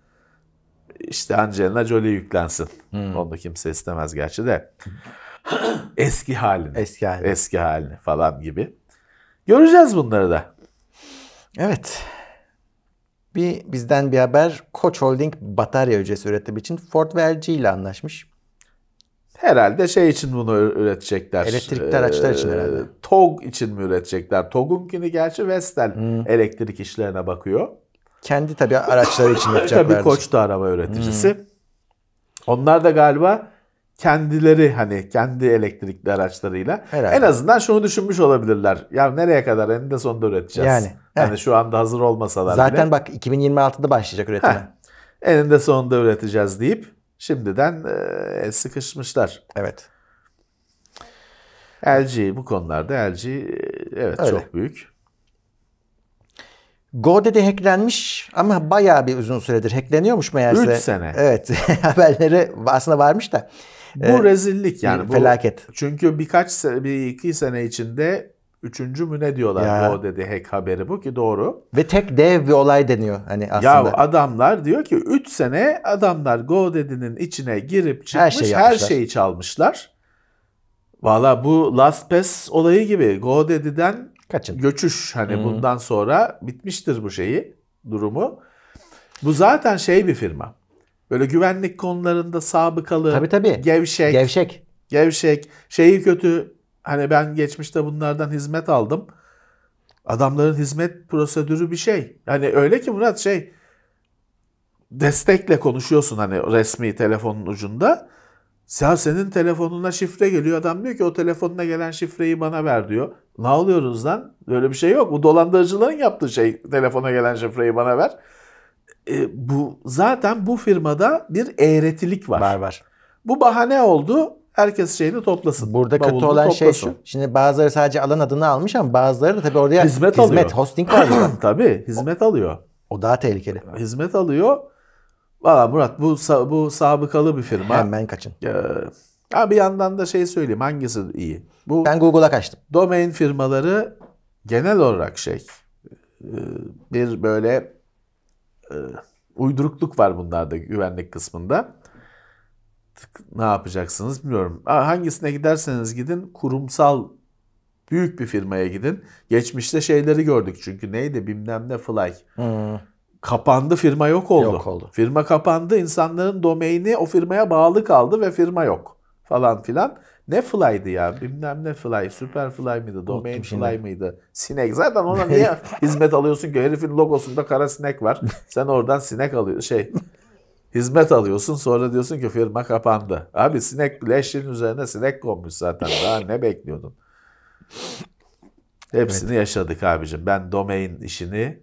Speaker 1: İşte Angelina Jolie yüklensin. Hmm. Onu kimse istemez gerçi de. eski halini. Eski halini. Eski halini falan
Speaker 2: gibi. Göreceğiz bunları da. Evet. Bir bizden bir haber. Koç Holding batarya hücresi üretimi için Ford ve LG ile anlaşmış.
Speaker 1: Herhalde şey için bunu üretecekler. Elektrikli araçlar için herhalde. Ee, TOG için mi üretecekler? TOG'unkini gerçi Vestel hmm. elektrik işlerine bakıyor. Kendi tabii araçları için yapacaklar. tabii Koç da araba üreticisi. Hmm. Onlar da galiba kendileri hani kendi elektrikli araçlarıyla Herhalde. en azından şunu düşünmüş olabilirler. Ya nereye kadar eninde sonunda üreteceğiz? Yani. Hani şu anda hazır olmasalar Zaten bile. bak 2026'da başlayacak üretime. Heh. Eninde sonunda üreteceğiz deyip şimdiden e, sıkışmışlar. Evet. LG bu konularda LG
Speaker 2: e, evet Öyle. çok büyük. Go'de de hacklenmiş ama bayağı bir uzun süredir hackleniyormuş meğerse. 3 sene. Evet haberleri aslında varmış da. Bu e, rezillik yani. Bu, felaket. Çünkü birkaç bir iki sene içinde
Speaker 1: üçüncü mü ne diyorlar ya. o dedi hack haberi bu ki doğru.
Speaker 2: Ve tek dev bir olay deniyor
Speaker 1: hani aslında. Ya adamlar diyor ki 3 sene adamlar GoDaddy'nin içine girip çıkmış her şeyi, her şeyi çalmışlar. Valla bu LastPass olayı gibi GoDaddy'den Kaçın. göçüş hani hmm. bundan sonra bitmiştir bu şeyi durumu. Bu zaten şey bir firma. Böyle güvenlik konularında sabıkalı, tabii, tabii. gevşek. Gevşek. Gevşek, şeyi kötü, Hani ben geçmişte bunlardan hizmet aldım. Adamların hizmet prosedürü bir şey. Yani öyle ki Murat şey destekle konuşuyorsun hani resmi telefonun ucunda. Ya senin telefonuna şifre geliyor. Adam diyor ki o telefonuna gelen şifreyi bana ver diyor. Ne alıyoruz lan? Böyle bir şey yok. Bu dolandırıcıların yaptığı şey telefona gelen şifreyi bana ver. E, bu zaten bu firmada bir eğretilik var. Var var.
Speaker 2: Bu bahane oldu herkes şeyini toplasın. Burada kötü olan şey toplasın. şey şu. Şimdi bazıları sadece alan adını almış ama bazıları da tabii orada hizmet, hizmet alıyor. hosting var. tabii hizmet o, alıyor. O daha
Speaker 1: tehlikeli. Hizmet alıyor. Valla Murat bu bu sabıkalı bir firma. Hemen kaçın. Ee, bir yandan da şey söyleyeyim hangisi iyi? Bu Ben Google'a kaçtım. Domain firmaları genel olarak şey e, bir böyle e, uydurukluk var bunlarda güvenlik kısmında ne yapacaksınız bilmiyorum. Hangisine giderseniz gidin kurumsal büyük bir firmaya gidin. Geçmişte şeyleri gördük çünkü neydi bilmem ne fly. Hmm. Kapandı firma yok oldu. Yok oldu. Firma kapandı insanların domaini o firmaya bağlı kaldı ve firma yok falan filan. Ne fly'dı ya bilmem ne fly, super fly mıydı, domain fly mıydı, sinek. Zaten ona niye hizmet alıyorsun ki herifin logosunda kara sinek var. Sen oradan sinek alıyorsun şey hizmet alıyorsun sonra diyorsun ki firma kapandı. Abi sinek leşin üzerine sinek konmuş zaten daha ne bekliyordun? Hepsini evet. yaşadık abicim. Ben domain işini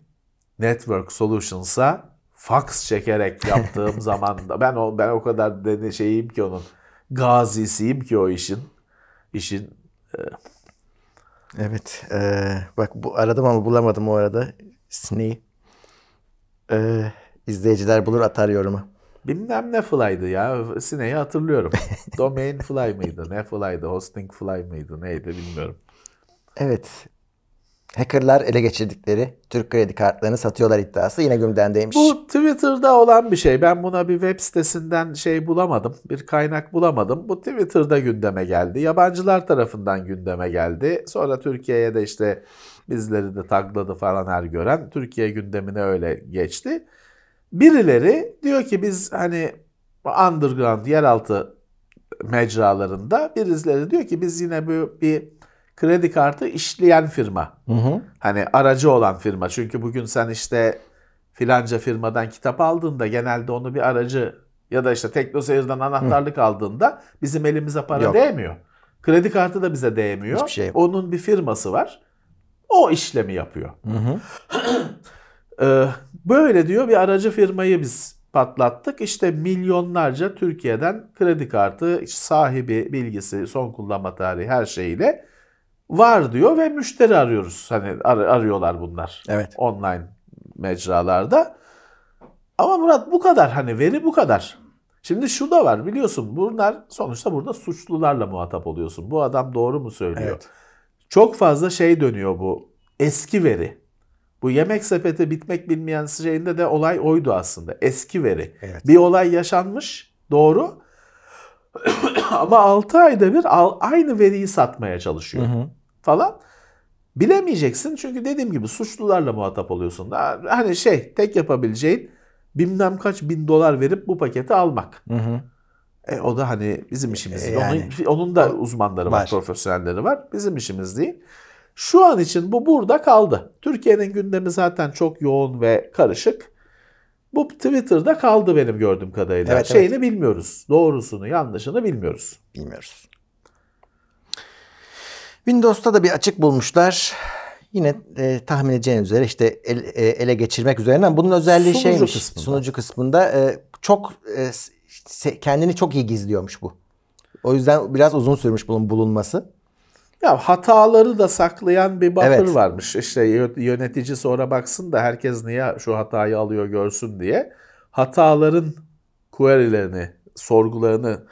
Speaker 1: Network Solutions'a fax çekerek yaptığım zaman da ben o ben o kadar deni şeyim ki onun
Speaker 2: gazisiyim
Speaker 1: ki o işin işin e...
Speaker 2: Evet. E, bak bu aradım ama bulamadım o arada sineği. E, izleyiciler bulur atar yoruma.
Speaker 1: Bilmem ne fly'dı ya. Sine'yi hatırlıyorum. Domain fly mıydı? Ne fly'dı? Hosting fly mıydı? Neydi bilmiyorum.
Speaker 2: Evet. Hackerlar ele geçirdikleri Türk kredi kartlarını satıyorlar iddiası yine gündemdeymiş. Bu
Speaker 1: Twitter'da olan bir şey. Ben buna bir web sitesinden şey bulamadım. Bir kaynak bulamadım. Bu Twitter'da gündeme geldi. Yabancılar tarafından gündeme geldi. Sonra Türkiye'ye de işte bizleri de takladı falan her gören. Türkiye gündemine öyle geçti. Birileri diyor ki biz hani underground yeraltı mecralarında birileri diyor ki biz yine bu bir kredi kartı işleyen firma. Hı hı. Hani aracı olan firma. Çünkü bugün sen işte filanca firmadan kitap aldığında genelde onu bir aracı ya da işte teknoseyirden anahtarlık hı. aldığında bizim elimize para Yok. değmiyor. Kredi kartı da bize değmiyor. Hiçbir şey yok. Onun bir firması var. O işlemi yapıyor. Hı hı. ee, Böyle diyor bir aracı firmayı biz patlattık. İşte milyonlarca Türkiye'den kredi kartı sahibi bilgisi, son kullanma tarihi her şeyiyle var diyor ve müşteri arıyoruz. Hani ar- arıyorlar bunlar. Evet. Online mecralarda. Ama Murat bu kadar hani veri bu kadar. Şimdi şu da var biliyorsun bunlar sonuçta burada suçlularla muhatap oluyorsun. Bu adam doğru mu söylüyor? Evet. Çok fazla şey dönüyor bu eski veri. Bu yemek sepeti bitmek bilmeyen şeyinde de olay oydu aslında. Eski veri. Evet. Bir olay yaşanmış doğru ama 6 ayda bir aynı veriyi satmaya çalışıyor hı hı. falan. Bilemeyeceksin çünkü dediğim gibi suçlularla muhatap oluyorsun. Hani şey tek yapabileceğin bilmem kaç bin dolar verip bu paketi almak. Hı hı. E, o da hani bizim işimiz e, değil. Yani, onun, onun da uzmanları var, var, profesyonelleri var. Bizim işimiz değil. Şu an için bu burada kaldı. Türkiye'nin gündemi zaten çok yoğun ve karışık. Bu Twitter'da kaldı benim gördüğüm kadarıyla. Evet, Şeyini evet. bilmiyoruz. Doğrusunu, yanlışını
Speaker 2: bilmiyoruz. Bilmiyoruz. Windows'ta da bir açık bulmuşlar. Yine e, tahmin edeceğiniz üzere işte el, e, ele geçirmek üzerinden bunun özelliği sunucu şeymiş. Kısmında. Sunucu kısmında e, çok e, kendini çok iyi gizliyormuş bu. O yüzden biraz uzun sürmüş bunun bulunması. Ya hataları da saklayan bir buffer evet.
Speaker 1: varmış. İşte yönetici sonra baksın da herkes niye şu hatayı alıyor görsün diye. Hataların query'lerini, sorgularını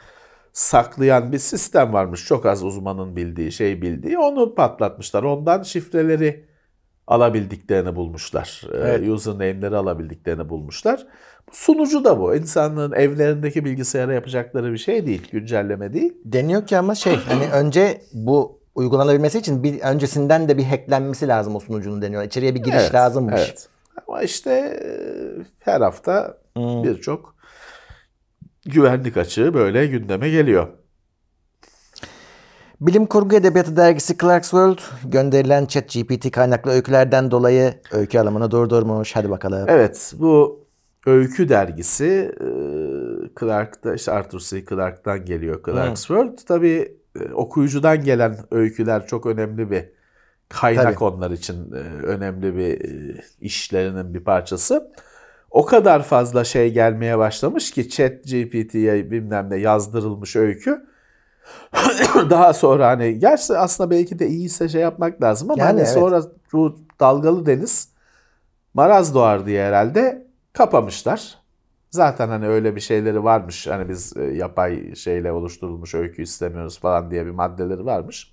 Speaker 1: saklayan bir sistem varmış. Çok az uzmanın bildiği, şey bildiği. Onu patlatmışlar. Ondan şifreleri alabildiklerini bulmuşlar. Ee, evet. Username'leri alabildiklerini
Speaker 2: bulmuşlar. Sunucu da
Speaker 1: bu. İnsanların evlerindeki bilgisayara yapacakları bir şey değil.
Speaker 2: Güncelleme değil. Deniyor ki ama şey hani önce bu uygulanabilmesi için bir öncesinden de bir hacklenmesi lazım o sunucunun deniyor. İçeriye bir giriş evet, lazımmış. Evet.
Speaker 1: Ama işte e, her hafta hmm. birçok güvenlik açığı böyle gündeme geliyor.
Speaker 2: Bilim Kurgu Edebiyatı Dergisi Clark's World gönderilen chat GPT kaynaklı öykülerden dolayı öykü alımını durdurmuş. Hadi bakalım.
Speaker 1: Evet bu öykü dergisi e, Clark'ta işte Arthur C. Clark'tan geliyor Clark's hmm. World. Tabii e, okuyucudan gelen öyküler çok önemli bir kaynak Tabii. onlar için e, önemli bir e, işlerinin bir parçası. O kadar fazla şey gelmeye başlamış ki chat GPT'ye bilmem ne yazdırılmış öykü. daha sonra hani gerçi aslında belki de iyiyse şey yapmak lazım ama yani hani evet. sonra bu dalgalı deniz maraz doğar diye herhalde kapamışlar. Zaten hani öyle bir şeyleri varmış. Hani biz e, yapay şeyle oluşturulmuş öykü istemiyoruz falan diye bir maddeleri varmış.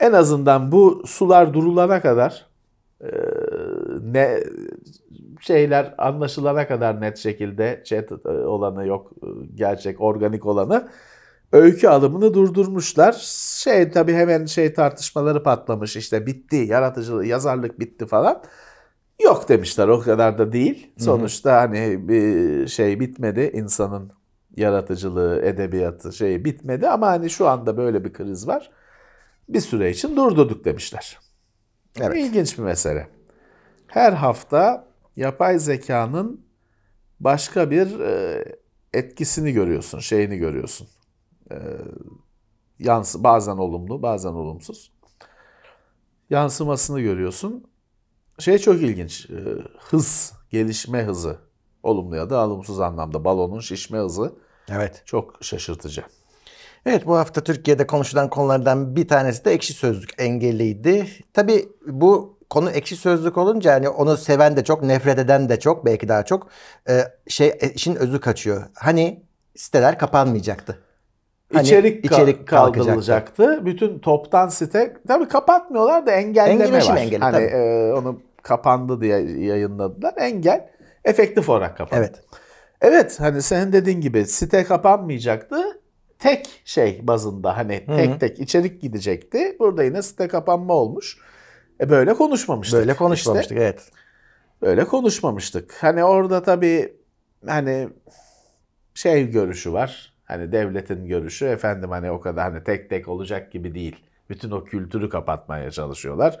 Speaker 1: En azından bu sular durulana kadar e, ne şeyler anlaşılana kadar net şekilde chat e, olanı yok e, gerçek organik olanı öykü alımını durdurmuşlar. Şey tabii hemen şey tartışmaları patlamış işte bitti yaratıcılık yazarlık bitti falan. Yok demişler o kadar da değil. Sonuçta hani bir şey bitmedi insanın yaratıcılığı, edebiyatı şey bitmedi ama hani şu anda böyle bir kriz var. Bir süre için durdurduk demişler. Evet. İlginç bir mesele. Her hafta yapay zekanın başka bir e, etkisini görüyorsun, şeyini görüyorsun. E, yansı bazen olumlu, bazen olumsuz. Yansımasını görüyorsun şey çok ilginç. E, hız, gelişme hızı. Olumlu ya da olumsuz anlamda balonun şişme hızı. Evet. Çok şaşırtıcı.
Speaker 2: Evet bu hafta Türkiye'de konuşulan konulardan bir tanesi de ekşi sözlük engelliydi. Tabii bu konu ekşi sözlük olunca yani onu seven de çok, nefret eden de çok, belki daha çok e, şey e, işin özü kaçıyor. Hani siteler kapanmayacaktı hani içerik, kaldırılacaktı. Bütün toptan site tabii kapatmıyorlar
Speaker 1: da engelleme Engelleşim var. Engeli, hani e, onu kapandı diye yayınladılar. Engel efektif olarak kapandı. Evet. Evet hani senin dediğin gibi site kapanmayacaktı. Tek şey bazında hani Hı-hı. tek tek içerik gidecekti. Burada yine site kapanma olmuş. E böyle konuşmamıştık. Böyle konuşmamıştık işte. evet. Böyle konuşmamıştık. Hani orada tabii hani şey görüşü var Hani devletin görüşü efendim hani o kadar hani tek tek olacak gibi değil. Bütün o kültürü kapatmaya çalışıyorlar.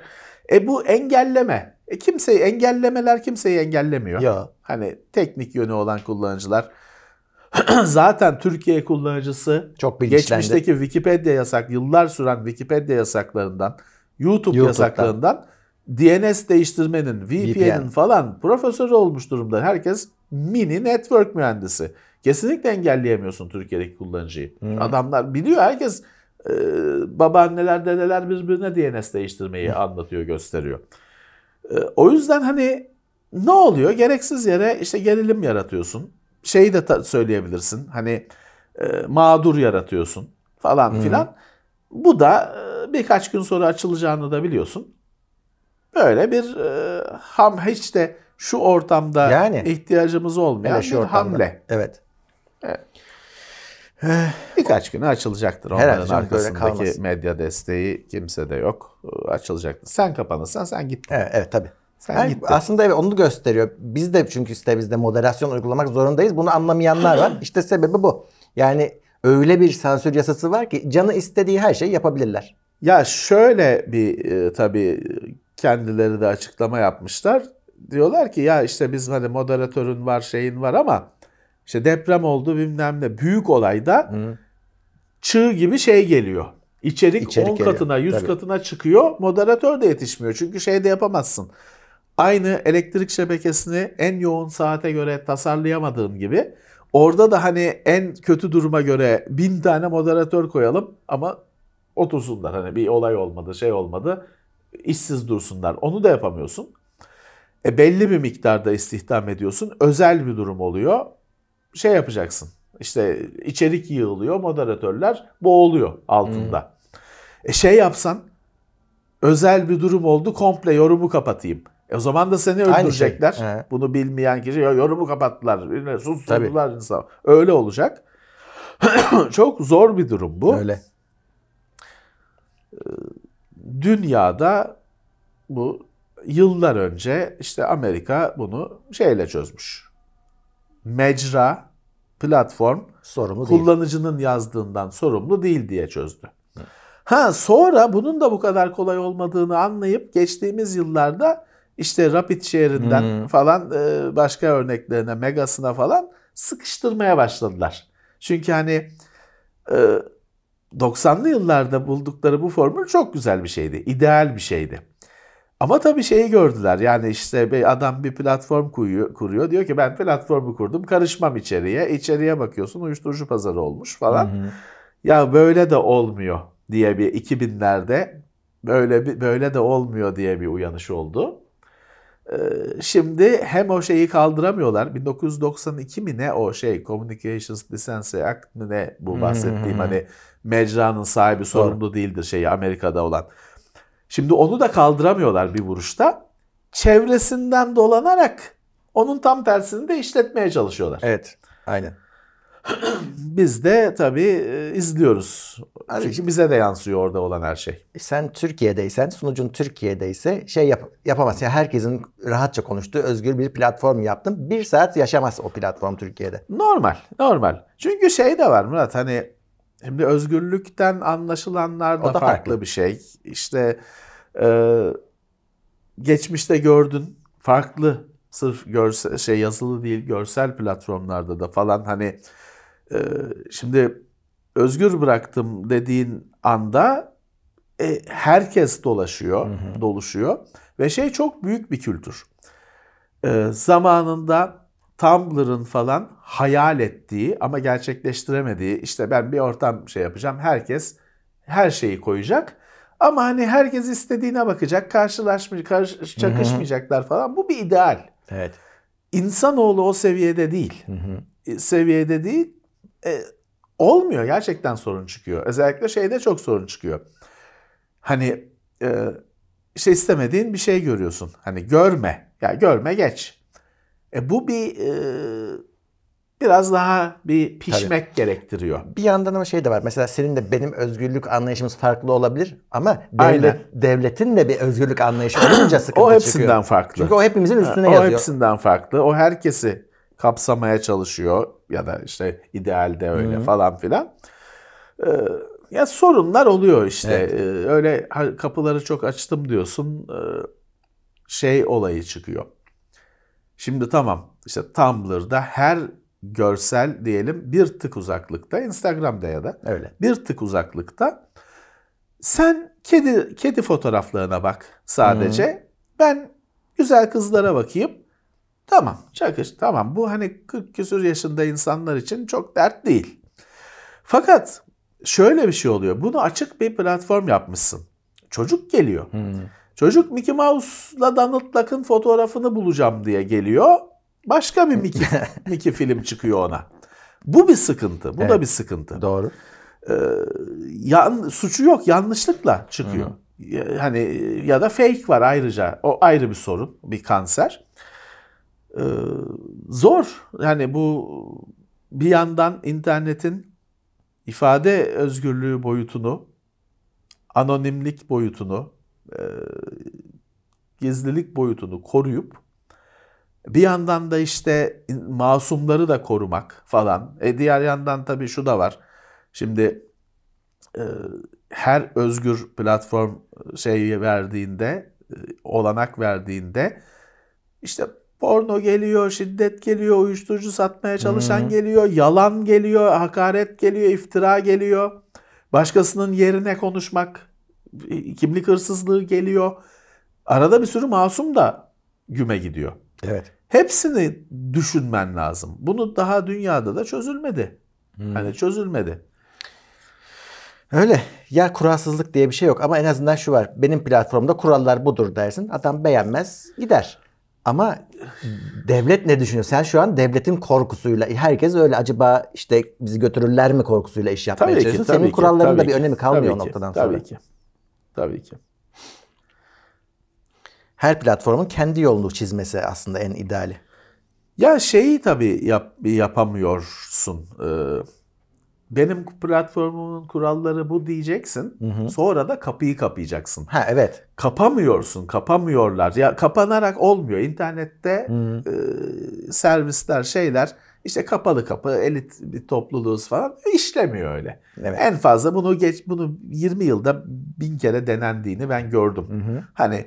Speaker 1: E bu engelleme. E kimseyi engellemeler kimseyi engellemiyor. Ya. Hani teknik yönü olan kullanıcılar zaten Türkiye kullanıcısı
Speaker 2: çok geçmişteki
Speaker 1: Wikipedia yasak, yıllar süren Wikipedia yasaklarından, YouTube YouTube'dan. yasaklarından DNS değiştirmenin, VPN'in VPN. falan profesör olmuş durumda. Herkes mini network mühendisi. Kesinlikle engelleyemiyorsun Türkiye'deki kullanıcıyı. Hmm. Adamlar biliyor herkes e, babaanneler dedeler birbirine DNS değiştirmeyi hmm. anlatıyor gösteriyor. E, o yüzden hani ne oluyor? Gereksiz yere işte gerilim yaratıyorsun. Şeyi de söyleyebilirsin hani e, mağdur yaratıyorsun falan hmm. filan. Bu da e, birkaç gün sonra açılacağını da biliyorsun. Böyle bir e, ham hiç de şu ortamda yani, ihtiyacımız olmayan evet, şu bir ortamda. hamle. Evet. Evet. Eh,
Speaker 2: Birkaç gün açılacaktır. Onların arkasındaki
Speaker 1: medya desteği kimse de yok. Ee, açılacaktır.
Speaker 2: Sen kapanırsan sen git. Evet, evet tabii. Sen yani gittin. Aslında evet, onu gösteriyor. Biz de çünkü sitemizde moderasyon uygulamak zorundayız. Bunu anlamayanlar var. İşte sebebi bu. Yani öyle bir sansür yasası var ki canı istediği her şeyi yapabilirler.
Speaker 1: Ya şöyle bir e, tabii kendileri de açıklama yapmışlar. Diyorlar ki ya işte biz hani moderatörün var şeyin var ama işte deprem oldu bilmem ne büyük olayda Hı. çığ gibi şey geliyor. İçerik, İçerik 10 katına 100 Tabii. katına çıkıyor. Moderatör de yetişmiyor. Çünkü şey de yapamazsın. Aynı elektrik şebekesini en yoğun saate göre tasarlayamadığım gibi orada da hani en kötü duruma göre bin tane moderatör koyalım ama otursunlar hani bir olay olmadı şey olmadı işsiz dursunlar. Onu da yapamıyorsun. E belli bir miktarda istihdam ediyorsun. Özel bir durum oluyor şey yapacaksın. İşte içerik yığılıyor, moderatörler boğuluyor altında. Hmm. E şey yapsan özel bir durum oldu komple yorumu kapatayım. E o zaman da seni şey. öldürecekler. Şey. Bunu bilmeyen kişi yorumu kapattılar. Birine susturdular insan. Öyle olacak. Çok zor bir durum bu. Öyle. Ee, dünyada bu yıllar önce işte Amerika bunu şeyle çözmüş mecra, platform sorumlu kullanıcının değil. yazdığından sorumlu değil diye çözdü. Ha sonra bunun da bu kadar kolay olmadığını anlayıp geçtiğimiz yıllarda işte Rapid şehrinden hmm. falan e, başka örneklerine, Megas'ına falan sıkıştırmaya başladılar. Çünkü hani 90'lı e, yıllarda buldukları bu formül çok güzel bir şeydi. ideal bir şeydi. Ama tabii şeyi gördüler yani işte bir adam bir platform kuruyor, kuruyor diyor ki ben platformu kurdum karışmam içeriye. İçeriye bakıyorsun uyuşturucu pazarı olmuş falan. Hı hı. Ya böyle de olmuyor diye bir 2000'lerde böyle böyle de olmuyor diye bir uyanış oldu. Ee, şimdi hem o şeyi kaldıramıyorlar. 1992 mi ne o şey Communications license Act mi ne bu bahsettiğim hani mecranın sahibi sorumlu değildir şeyi Amerika'da olan. Şimdi onu da kaldıramıyorlar bir vuruşta. Çevresinden dolanarak onun tam tersini de işletmeye çalışıyorlar. Evet. Aynen. Biz de tabii e,
Speaker 2: izliyoruz. Çünkü bize de yansıyor orada olan her şey. E, sen Türkiye'deysen, sunucun Türkiye'deyse şey yap, yapamaz. Yani herkesin rahatça konuştuğu özgür bir platform yaptım. Bir saat yaşamaz o platform Türkiye'de. Normal, normal. Çünkü şey de var Murat hani
Speaker 1: şimdi özgürlükten anlaşılanlar da, o da farklı. farklı bir şey. İşte ee, geçmişte gördün farklı sırf görse, şey yazılı değil görsel platformlarda da falan hani e, şimdi özgür bıraktım dediğin anda e, herkes dolaşıyor, hı hı. doluşuyor ve şey çok büyük bir kültür. E, zamanında Tumblr'ın falan hayal ettiği ama gerçekleştiremediği işte ben bir ortam şey yapacağım herkes her şeyi koyacak ama hani herkes istediğine bakacak, karşılaşmayacak, çakışmayacaklar falan. Bu bir ideal. Evet. İnsanoğlu o seviyede değil. Hı hı. E, seviyede değil. E, olmuyor. Gerçekten sorun çıkıyor. Özellikle şeyde çok sorun çıkıyor. Hani e, işte istemediğin bir şey görüyorsun. Hani görme. Ya yani görme geç. E bu bir e,
Speaker 2: biraz daha bir pişmek
Speaker 1: Tabii. gerektiriyor.
Speaker 2: Bir yandan ama şey de var. Mesela senin de benim özgürlük anlayışımız farklı olabilir ama devlet, devletin de bir özgürlük anlayışı olunca sıkıntı çıkıyor. o hepsinden çıkıyor. farklı. Çünkü o hepimizin üstüne o yazıyor. O hepsinden farklı. O herkesi
Speaker 1: kapsamaya çalışıyor ya da işte idealde öyle Hı-hı. falan filan. Ee, ya sorunlar oluyor işte. Evet. Ee, öyle kapıları çok açtım diyorsun. Ee, şey olayı çıkıyor. Şimdi tamam işte Tumblr'da her görsel diyelim bir tık uzaklıkta Instagram'da ya da öyle bir tık uzaklıkta sen kedi kedi fotoğraflarına bak sadece. Hmm. Ben güzel kızlara bakayım. Tamam çakış tamam bu hani 40 küsur yaşında insanlar için çok dert değil. Fakat şöyle bir şey oluyor. Bunu açık bir platform yapmışsın. Çocuk geliyor. Hmm. Çocuk Mickey Mouse'la Donald Duck'ın fotoğrafını bulacağım diye geliyor Başka bir Mickey, Mickey film çıkıyor ona. Bu bir sıkıntı. Bu evet. da bir sıkıntı. Doğru. Ee, yan, suçu yok. Yanlışlıkla çıkıyor. Hı. Hani ya da fake var ayrıca. O ayrı bir sorun. Bir kanser. Ee, zor. Yani bu bir yandan internetin ifade özgürlüğü boyutunu, anonimlik boyutunu, e, gizlilik boyutunu koruyup bir yandan da işte masumları da korumak falan. E diğer yandan tabii şu da var. Şimdi e, her özgür platform e, şey verdiğinde, e, olanak verdiğinde işte porno geliyor, şiddet geliyor, uyuşturucu satmaya çalışan hmm. geliyor, yalan geliyor, hakaret geliyor, iftira geliyor. Başkasının yerine konuşmak, e, kimlik hırsızlığı geliyor. Arada bir sürü masum da güme gidiyor. Evet. Hepsini
Speaker 2: düşünmen lazım. Bunu daha dünyada da çözülmedi. Hmm. Hani
Speaker 1: çözülmedi.
Speaker 2: Öyle. Ya kuralsızlık diye bir şey yok ama en azından şu var. Benim platformda kurallar budur dersin. Adam beğenmez gider. Ama devlet ne düşünüyor? Sen şu an devletin korkusuyla herkes öyle acaba işte bizi götürürler mi korkusuyla iş yapmaya tabii çalışıyorsun. Senin kurallarında bir önemi kalmıyor tabii o noktadan ki, tabii sonra. Tabii ki. Tabii ki her platformun kendi yolunu çizmesi aslında en ideali. Ya
Speaker 1: şeyi tabii yap, yapamıyorsun. Ee, benim platformumun kuralları bu diyeceksin. Hı hı. Sonra da kapıyı kapayacaksın. Ha evet. Kapamıyorsun, kapamıyorlar. Ya kapanarak olmuyor. İnternette hı. E, servisler, şeyler işte kapalı kapı, elit bir topluluğuz falan işlemiyor öyle. Evet. En fazla bunu geç bunu 20 yılda bin kere denendiğini ben gördüm. Hı hı. Hani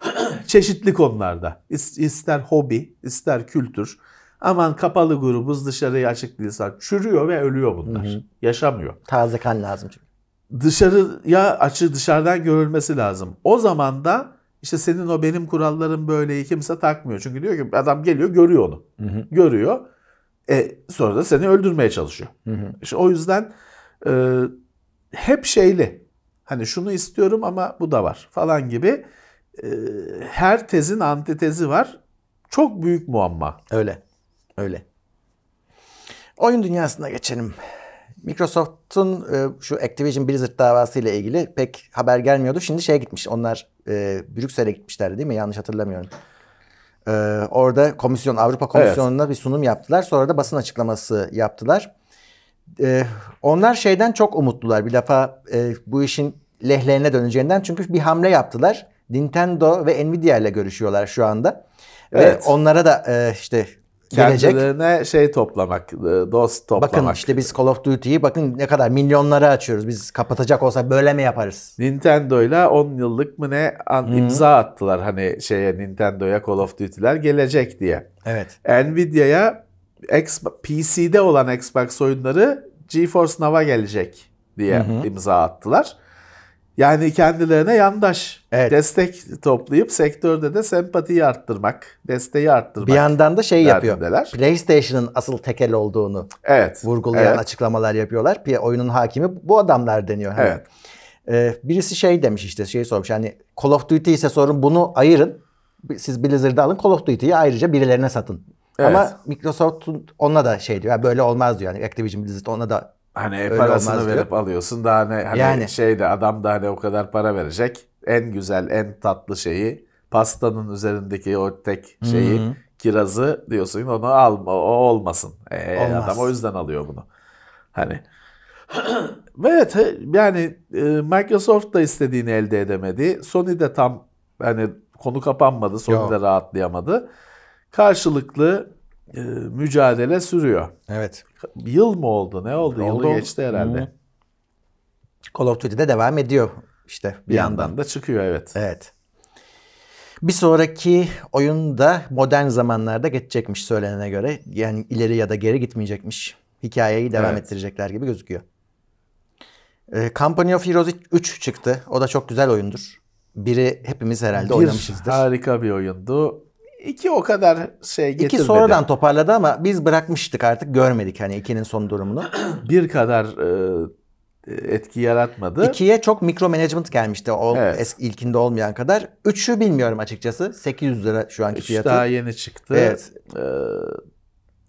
Speaker 1: çeşitli konularda. İster hobi, ister kültür. Aman kapalı grubuz dışarıya açık değilsen çürüyor ve ölüyor bunlar. Hı hı. Yaşamıyor. Taze kan lazım çünkü. Dışarıya açı dışarıdan görülmesi lazım. O zaman da işte senin o benim kurallarım böyle kimse takmıyor. Çünkü diyor ki adam geliyor görüyor onu. Hı hı. Görüyor. E, sonra da seni öldürmeye çalışıyor. Hı hı. İşte o yüzden e, hep şeyli. Hani şunu istiyorum ama bu da var falan gibi ee, her tezin antitezi var. Çok büyük muamma. Öyle.
Speaker 2: Öyle. Oyun dünyasına geçelim. Microsoft'un e, şu Activision Blizzard davası ile ilgili pek haber gelmiyordu. Şimdi şeye gitmiş. Onlar e, Brüksel'e gitmişlerdi değil mi? Yanlış hatırlamıyorum. E, orada komisyon Avrupa Komisyonu'na evet. bir sunum yaptılar. Sonra da basın açıklaması yaptılar. E, onlar şeyden çok umutlular. Bir defa e, bu işin lehlerine döneceğinden. Çünkü bir hamle yaptılar. Nintendo ve Nvidia ile görüşüyorlar şu anda. Evet. Ve onlara da e, işte gelecek. Kendilerine şey toplamak, e, dost toplamak. Bakın işte biz Call of Duty'yi bakın ne kadar milyonları açıyoruz. Biz kapatacak olsa böyle mi yaparız? Nintendo ile 10 yıllık mı ne an,
Speaker 1: imza attılar hani şeye Nintendo'ya Call of Duty'ler gelecek diye. Evet. Nvidia'ya PC'de olan Xbox oyunları GeForce Now'a gelecek diye hı hı. imza attılar. Yani kendilerine yandaş evet. destek
Speaker 2: toplayıp sektörde de sempatiyi arttırmak, desteği arttırmak. Bir yandan da şey derdindeler. yapıyor. PlayStation'ın asıl tekel olduğunu evet. vurgulayan evet. açıklamalar yapıyorlar. Oyunun hakimi bu adamlar deniyor. Hani. Evet. Ee, birisi şey demiş işte şey sormuş hani Call of Duty ise sorun bunu ayırın. Siz Blizzard'ı alın Call of Duty'yi ayrıca birilerine satın. Evet. Ama Microsoft onunla da şey diyor. Yani böyle olmaz diyor. Yani Activision Blizzard ona da
Speaker 1: Hani Öyle parasını verip diyor. alıyorsun daha ne hani yani. şeyde adam da hani o kadar para verecek. En güzel, en tatlı şeyi pastanın üzerindeki o tek şeyi Hı-hı. kirazı diyorsun onu alma o olmasın. Ee, Olmaz. adam o yüzden alıyor bunu. Hani evet yani e, Microsoft da istediğini elde edemedi. Sony de tam hani konu kapanmadı. Sony Yo. de rahatlayamadı. Karşılıklı
Speaker 2: e, mücadele sürüyor. Evet. Yıl mı oldu? Ne oldu? oldu. Yılı geçti herhalde. Hı. Call of Duty'de devam ediyor işte bir, bir yandan. yandan da çıkıyor evet. Evet. Bir sonraki oyun da modern zamanlarda geçecekmiş söylenene göre. Yani ileri ya da geri gitmeyecekmiş. Hikayeyi devam evet. ettirecekler gibi gözüküyor. E, Company of Heroes 3 çıktı. O da çok güzel oyundur. Biri hepimiz herhalde bir, oynamışızdır. Harika bir oyundu.
Speaker 1: İki o kadar şey getirmedi. İki sonradan
Speaker 2: toparladı ama biz bırakmıştık artık görmedik hani ikinin son durumunu. bir kadar e, etki yaratmadı. İkiye çok mikro management gelmişti o evet. es- ilkinde olmayan kadar. Üçü bilmiyorum açıkçası. 800 lira şu anki Üç fiyatı. daha yeni
Speaker 1: çıktı. Evet. Ee,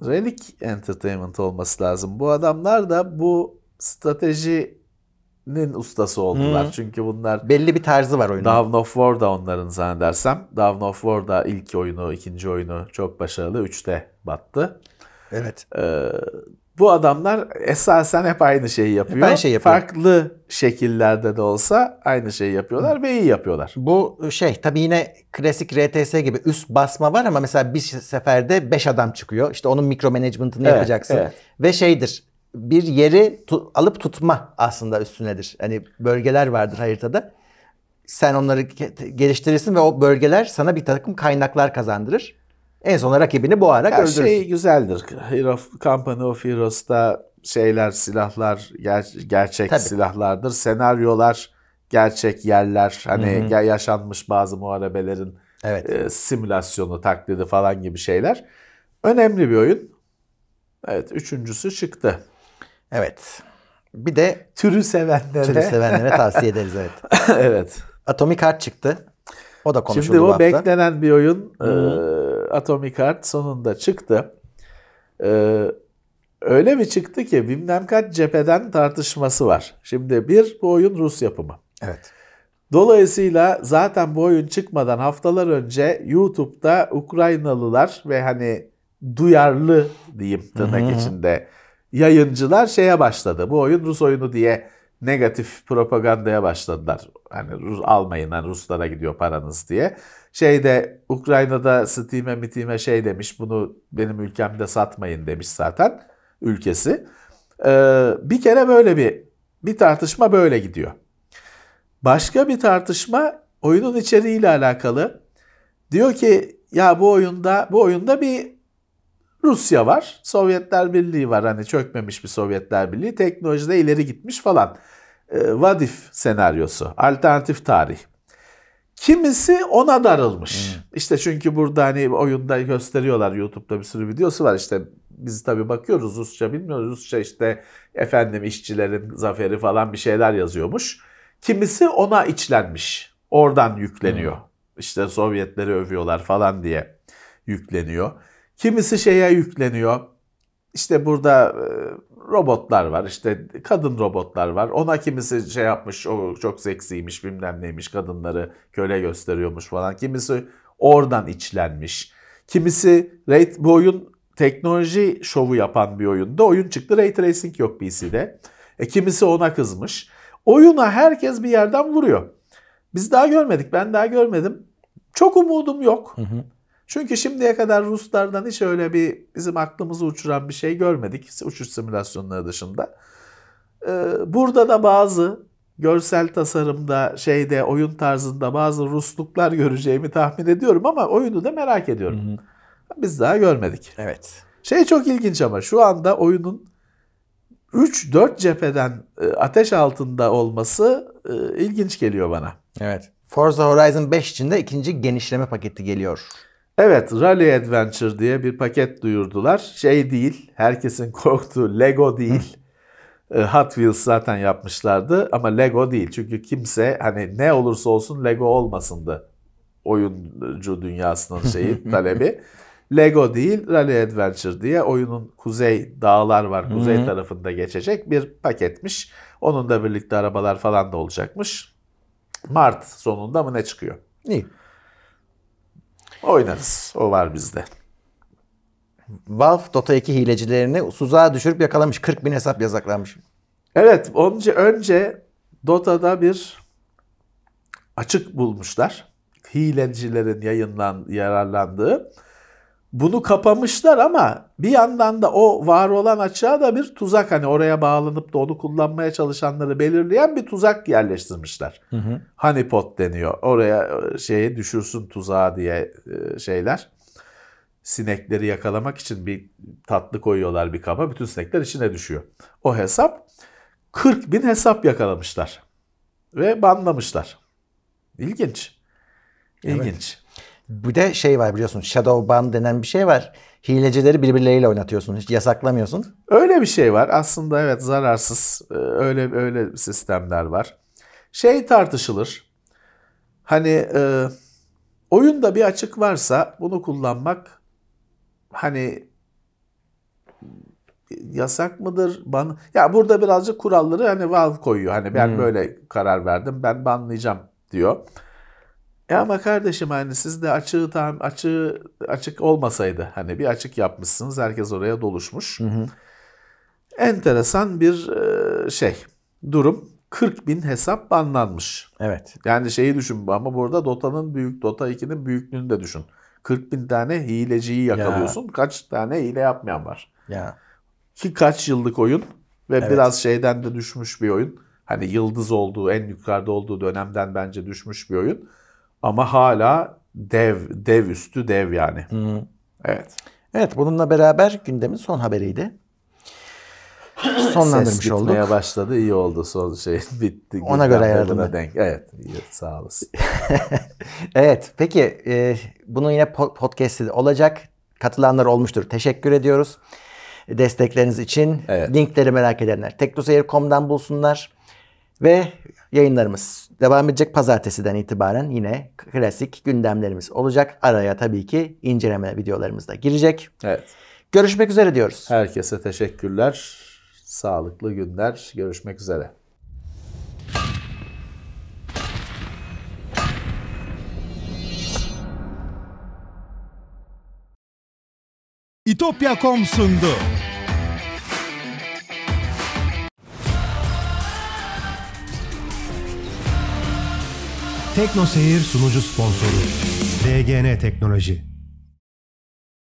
Speaker 1: Relic Entertainment olması lazım. Bu adamlar da bu strateji nin ustası oldular. Hmm. Çünkü bunlar belli bir tarzı var oyunun. Dawn of War da onların zannedersem. Dawn of War da ilk oyunu, ikinci oyunu çok başarılı. Üçte battı. Evet. Ee, bu adamlar esasen hep aynı şeyi yapıyor. Hep aynı şeyi
Speaker 2: yapıyor. Farklı şekillerde de olsa aynı şeyi yapıyorlar Hı. ve iyi yapıyorlar. Bu ıı, şey tabii yine klasik RTS gibi üst basma var ama mesela bir seferde 5 adam çıkıyor. İşte onun mikro management'ını evet, yapacaksın. Evet. Ve şeydir bir yeri tu- alıp tutma aslında üstünedir. Hani bölgeler vardır haritada. Sen onları geliştirirsin ve o bölgeler sana bir takım kaynaklar kazandırır. En son rakibini boğarak Her öldürürsün. şey
Speaker 1: güzeldir. Hero, Company of Heroes'ta şeyler, silahlar ger- gerçek Tabii. silahlardır. Senaryolar gerçek yerler. Hani Hı-hı. yaşanmış bazı muharebelerin evet. e, simülasyonu, taklidi falan gibi şeyler. Önemli
Speaker 2: bir oyun. Evet üçüncüsü çıktı. Evet. Bir de
Speaker 1: türü sevenlere türü sevenlere tavsiye ederiz
Speaker 2: evet. evet. Atomic Heart çıktı. O da konuşuldu Şimdi bu hafta.
Speaker 1: beklenen bir oyun e, Atomic Heart sonunda çıktı. E, öyle mi çıktı ki bilmem kaç cepheden tartışması var. Şimdi bir bu oyun Rus yapımı. Evet. Dolayısıyla zaten bu oyun çıkmadan haftalar önce YouTube'da Ukraynalılar ve hani duyarlı diyeyim tırnak içinde yayıncılar şeye başladı. Bu oyun Rus oyunu diye negatif propagandaya başladılar. Hani Rus almayın hani Ruslara gidiyor paranız diye. Şeyde Ukrayna'da Steam'e mitime şey demiş bunu benim ülkemde satmayın demiş zaten ülkesi. Ee, bir kere böyle bir bir tartışma böyle gidiyor. Başka bir tartışma oyunun içeriğiyle alakalı. Diyor ki ya bu oyunda bu oyunda bir Rusya var, Sovyetler Birliği var. Hani çökmemiş bir Sovyetler Birliği. Teknolojide ileri gitmiş falan. E, ee, Vadif senaryosu, alternatif tarih. Kimisi ona darılmış. Hmm. İşte çünkü burada hani oyunda gösteriyorlar YouTube'da bir sürü videosu var. İşte biz tabii bakıyoruz Rusça bilmiyoruz. Rusça işte efendim işçilerin zaferi falan bir şeyler yazıyormuş. Kimisi ona içlenmiş. Oradan yükleniyor. Hmm. İşte Sovyetleri övüyorlar falan diye yükleniyor. Kimisi şeye yükleniyor. İşte burada e, robotlar var işte kadın robotlar var ona kimisi şey yapmış o çok seksiymiş bilmem neymiş kadınları köle gösteriyormuş falan kimisi oradan içlenmiş kimisi rate, bu oyun teknoloji şovu yapan bir oyunda oyun çıktı ray tracing yok PC'de e, kimisi ona kızmış oyuna herkes bir yerden vuruyor biz daha görmedik ben daha görmedim çok umudum yok hı hı. Çünkü şimdiye kadar Ruslardan hiç öyle bir bizim aklımızı uçuran bir şey görmedik uçuş simülasyonları dışında. Ee, burada da bazı görsel tasarımda, şeyde, oyun tarzında bazı Rusluklar göreceğimi tahmin ediyorum ama oyunu da merak ediyorum. Hı hı. Biz daha görmedik. Evet. Şey çok ilginç ama şu anda oyunun 3-4 cepheden e, ateş altında olması e, ilginç geliyor bana. Evet. Forza Horizon 5 için de ikinci genişleme paketi geliyor. Evet Rally Adventure diye bir paket duyurdular. Şey değil herkesin korktuğu Lego değil. Ee, Hot Wheels zaten yapmışlardı ama Lego değil. Çünkü kimse hani ne olursa olsun Lego olmasındı oyuncu dünyasının şeyi talebi. Lego değil Rally Adventure diye oyunun kuzey dağlar var. Kuzey tarafında geçecek bir paketmiş. Onun da birlikte arabalar falan da olacakmış. Mart sonunda mı ne çıkıyor? İyi. Oynarız.
Speaker 2: O var bizde. Valve Dota 2 hilecilerini suzağa düşürüp yakalamış. 40 bin hesap yasaklanmış. Evet. Önce,
Speaker 1: önce Dota'da bir açık bulmuşlar. Hilecilerin yayınlan, yararlandığı bunu kapamışlar ama bir yandan da o var olan açığa da bir tuzak hani oraya bağlanıp da onu kullanmaya çalışanları belirleyen bir tuzak yerleştirmişler. Hı hı. Honeypot deniyor. Oraya e, şeyi düşürsün tuzağı diye e, şeyler. Sinekleri yakalamak için bir tatlı koyuyorlar bir kaba. Bütün sinekler içine düşüyor. O hesap 40 bin
Speaker 2: hesap yakalamışlar. Ve banlamışlar. İlginç. İlginç. Evet. Bu de şey var biliyorsun shadow ban denen bir şey var. Hilecileri birbirleriyle oynatıyorsun. Hiç yasaklamıyorsun.
Speaker 1: Öyle bir şey var. Aslında evet zararsız. E, öyle öyle sistemler var. Şey tartışılır. Hani e, oyunda bir açık varsa bunu kullanmak hani yasak mıdır? Ban ya burada birazcık kuralları hani Valve koyuyor. Hani ben hmm. böyle karar verdim. Ben banlayacağım diyor. Ya ama kardeşim hani siz de açığı tam açığı açık olmasaydı hani bir açık yapmışsınız herkes oraya doluşmuş. Hı hı. Enteresan bir e, şey durum 40 bin hesap banlanmış. Evet. Yani şeyi düşün ama burada Dota'nın büyük Dota 2'nin büyüklüğünü de düşün. 40 bin tane hileciyi yakalıyorsun. Ya. Kaç tane hile yapmayan var. Ya. Ki kaç yıllık oyun ve evet. biraz şeyden de düşmüş bir oyun. Hani yıldız olduğu en yukarıda olduğu dönemden bence düşmüş bir oyun. Ama hala dev, dev üstü dev yani. Hı. Evet.
Speaker 2: Evet bununla beraber gündemin son haberiydi. Sonlandırmış Ses gitmeye olduk. gitmeye
Speaker 1: başladı. iyi oldu son şey bitti. Ona göre ayarladım. Denk. Evet. İyi, sağ
Speaker 2: olasın. evet. Peki e, bunun yine podcast'i olacak. Katılanlar olmuştur. Teşekkür ediyoruz. Destekleriniz için evet. linkleri merak edenler teknoseyir.com'dan bulsunlar. Ve yayınlarımız devam edecek pazartesiden itibaren yine klasik gündemlerimiz olacak. Araya tabii ki inceleme videolarımız da girecek. Evet. Görüşmek üzere diyoruz. Herkese teşekkürler. Sağlıklı günler. Görüşmek üzere.
Speaker 1: İtopya.com
Speaker 2: sundu. Tekno Seyir sunucu sponsoru DGN Teknoloji.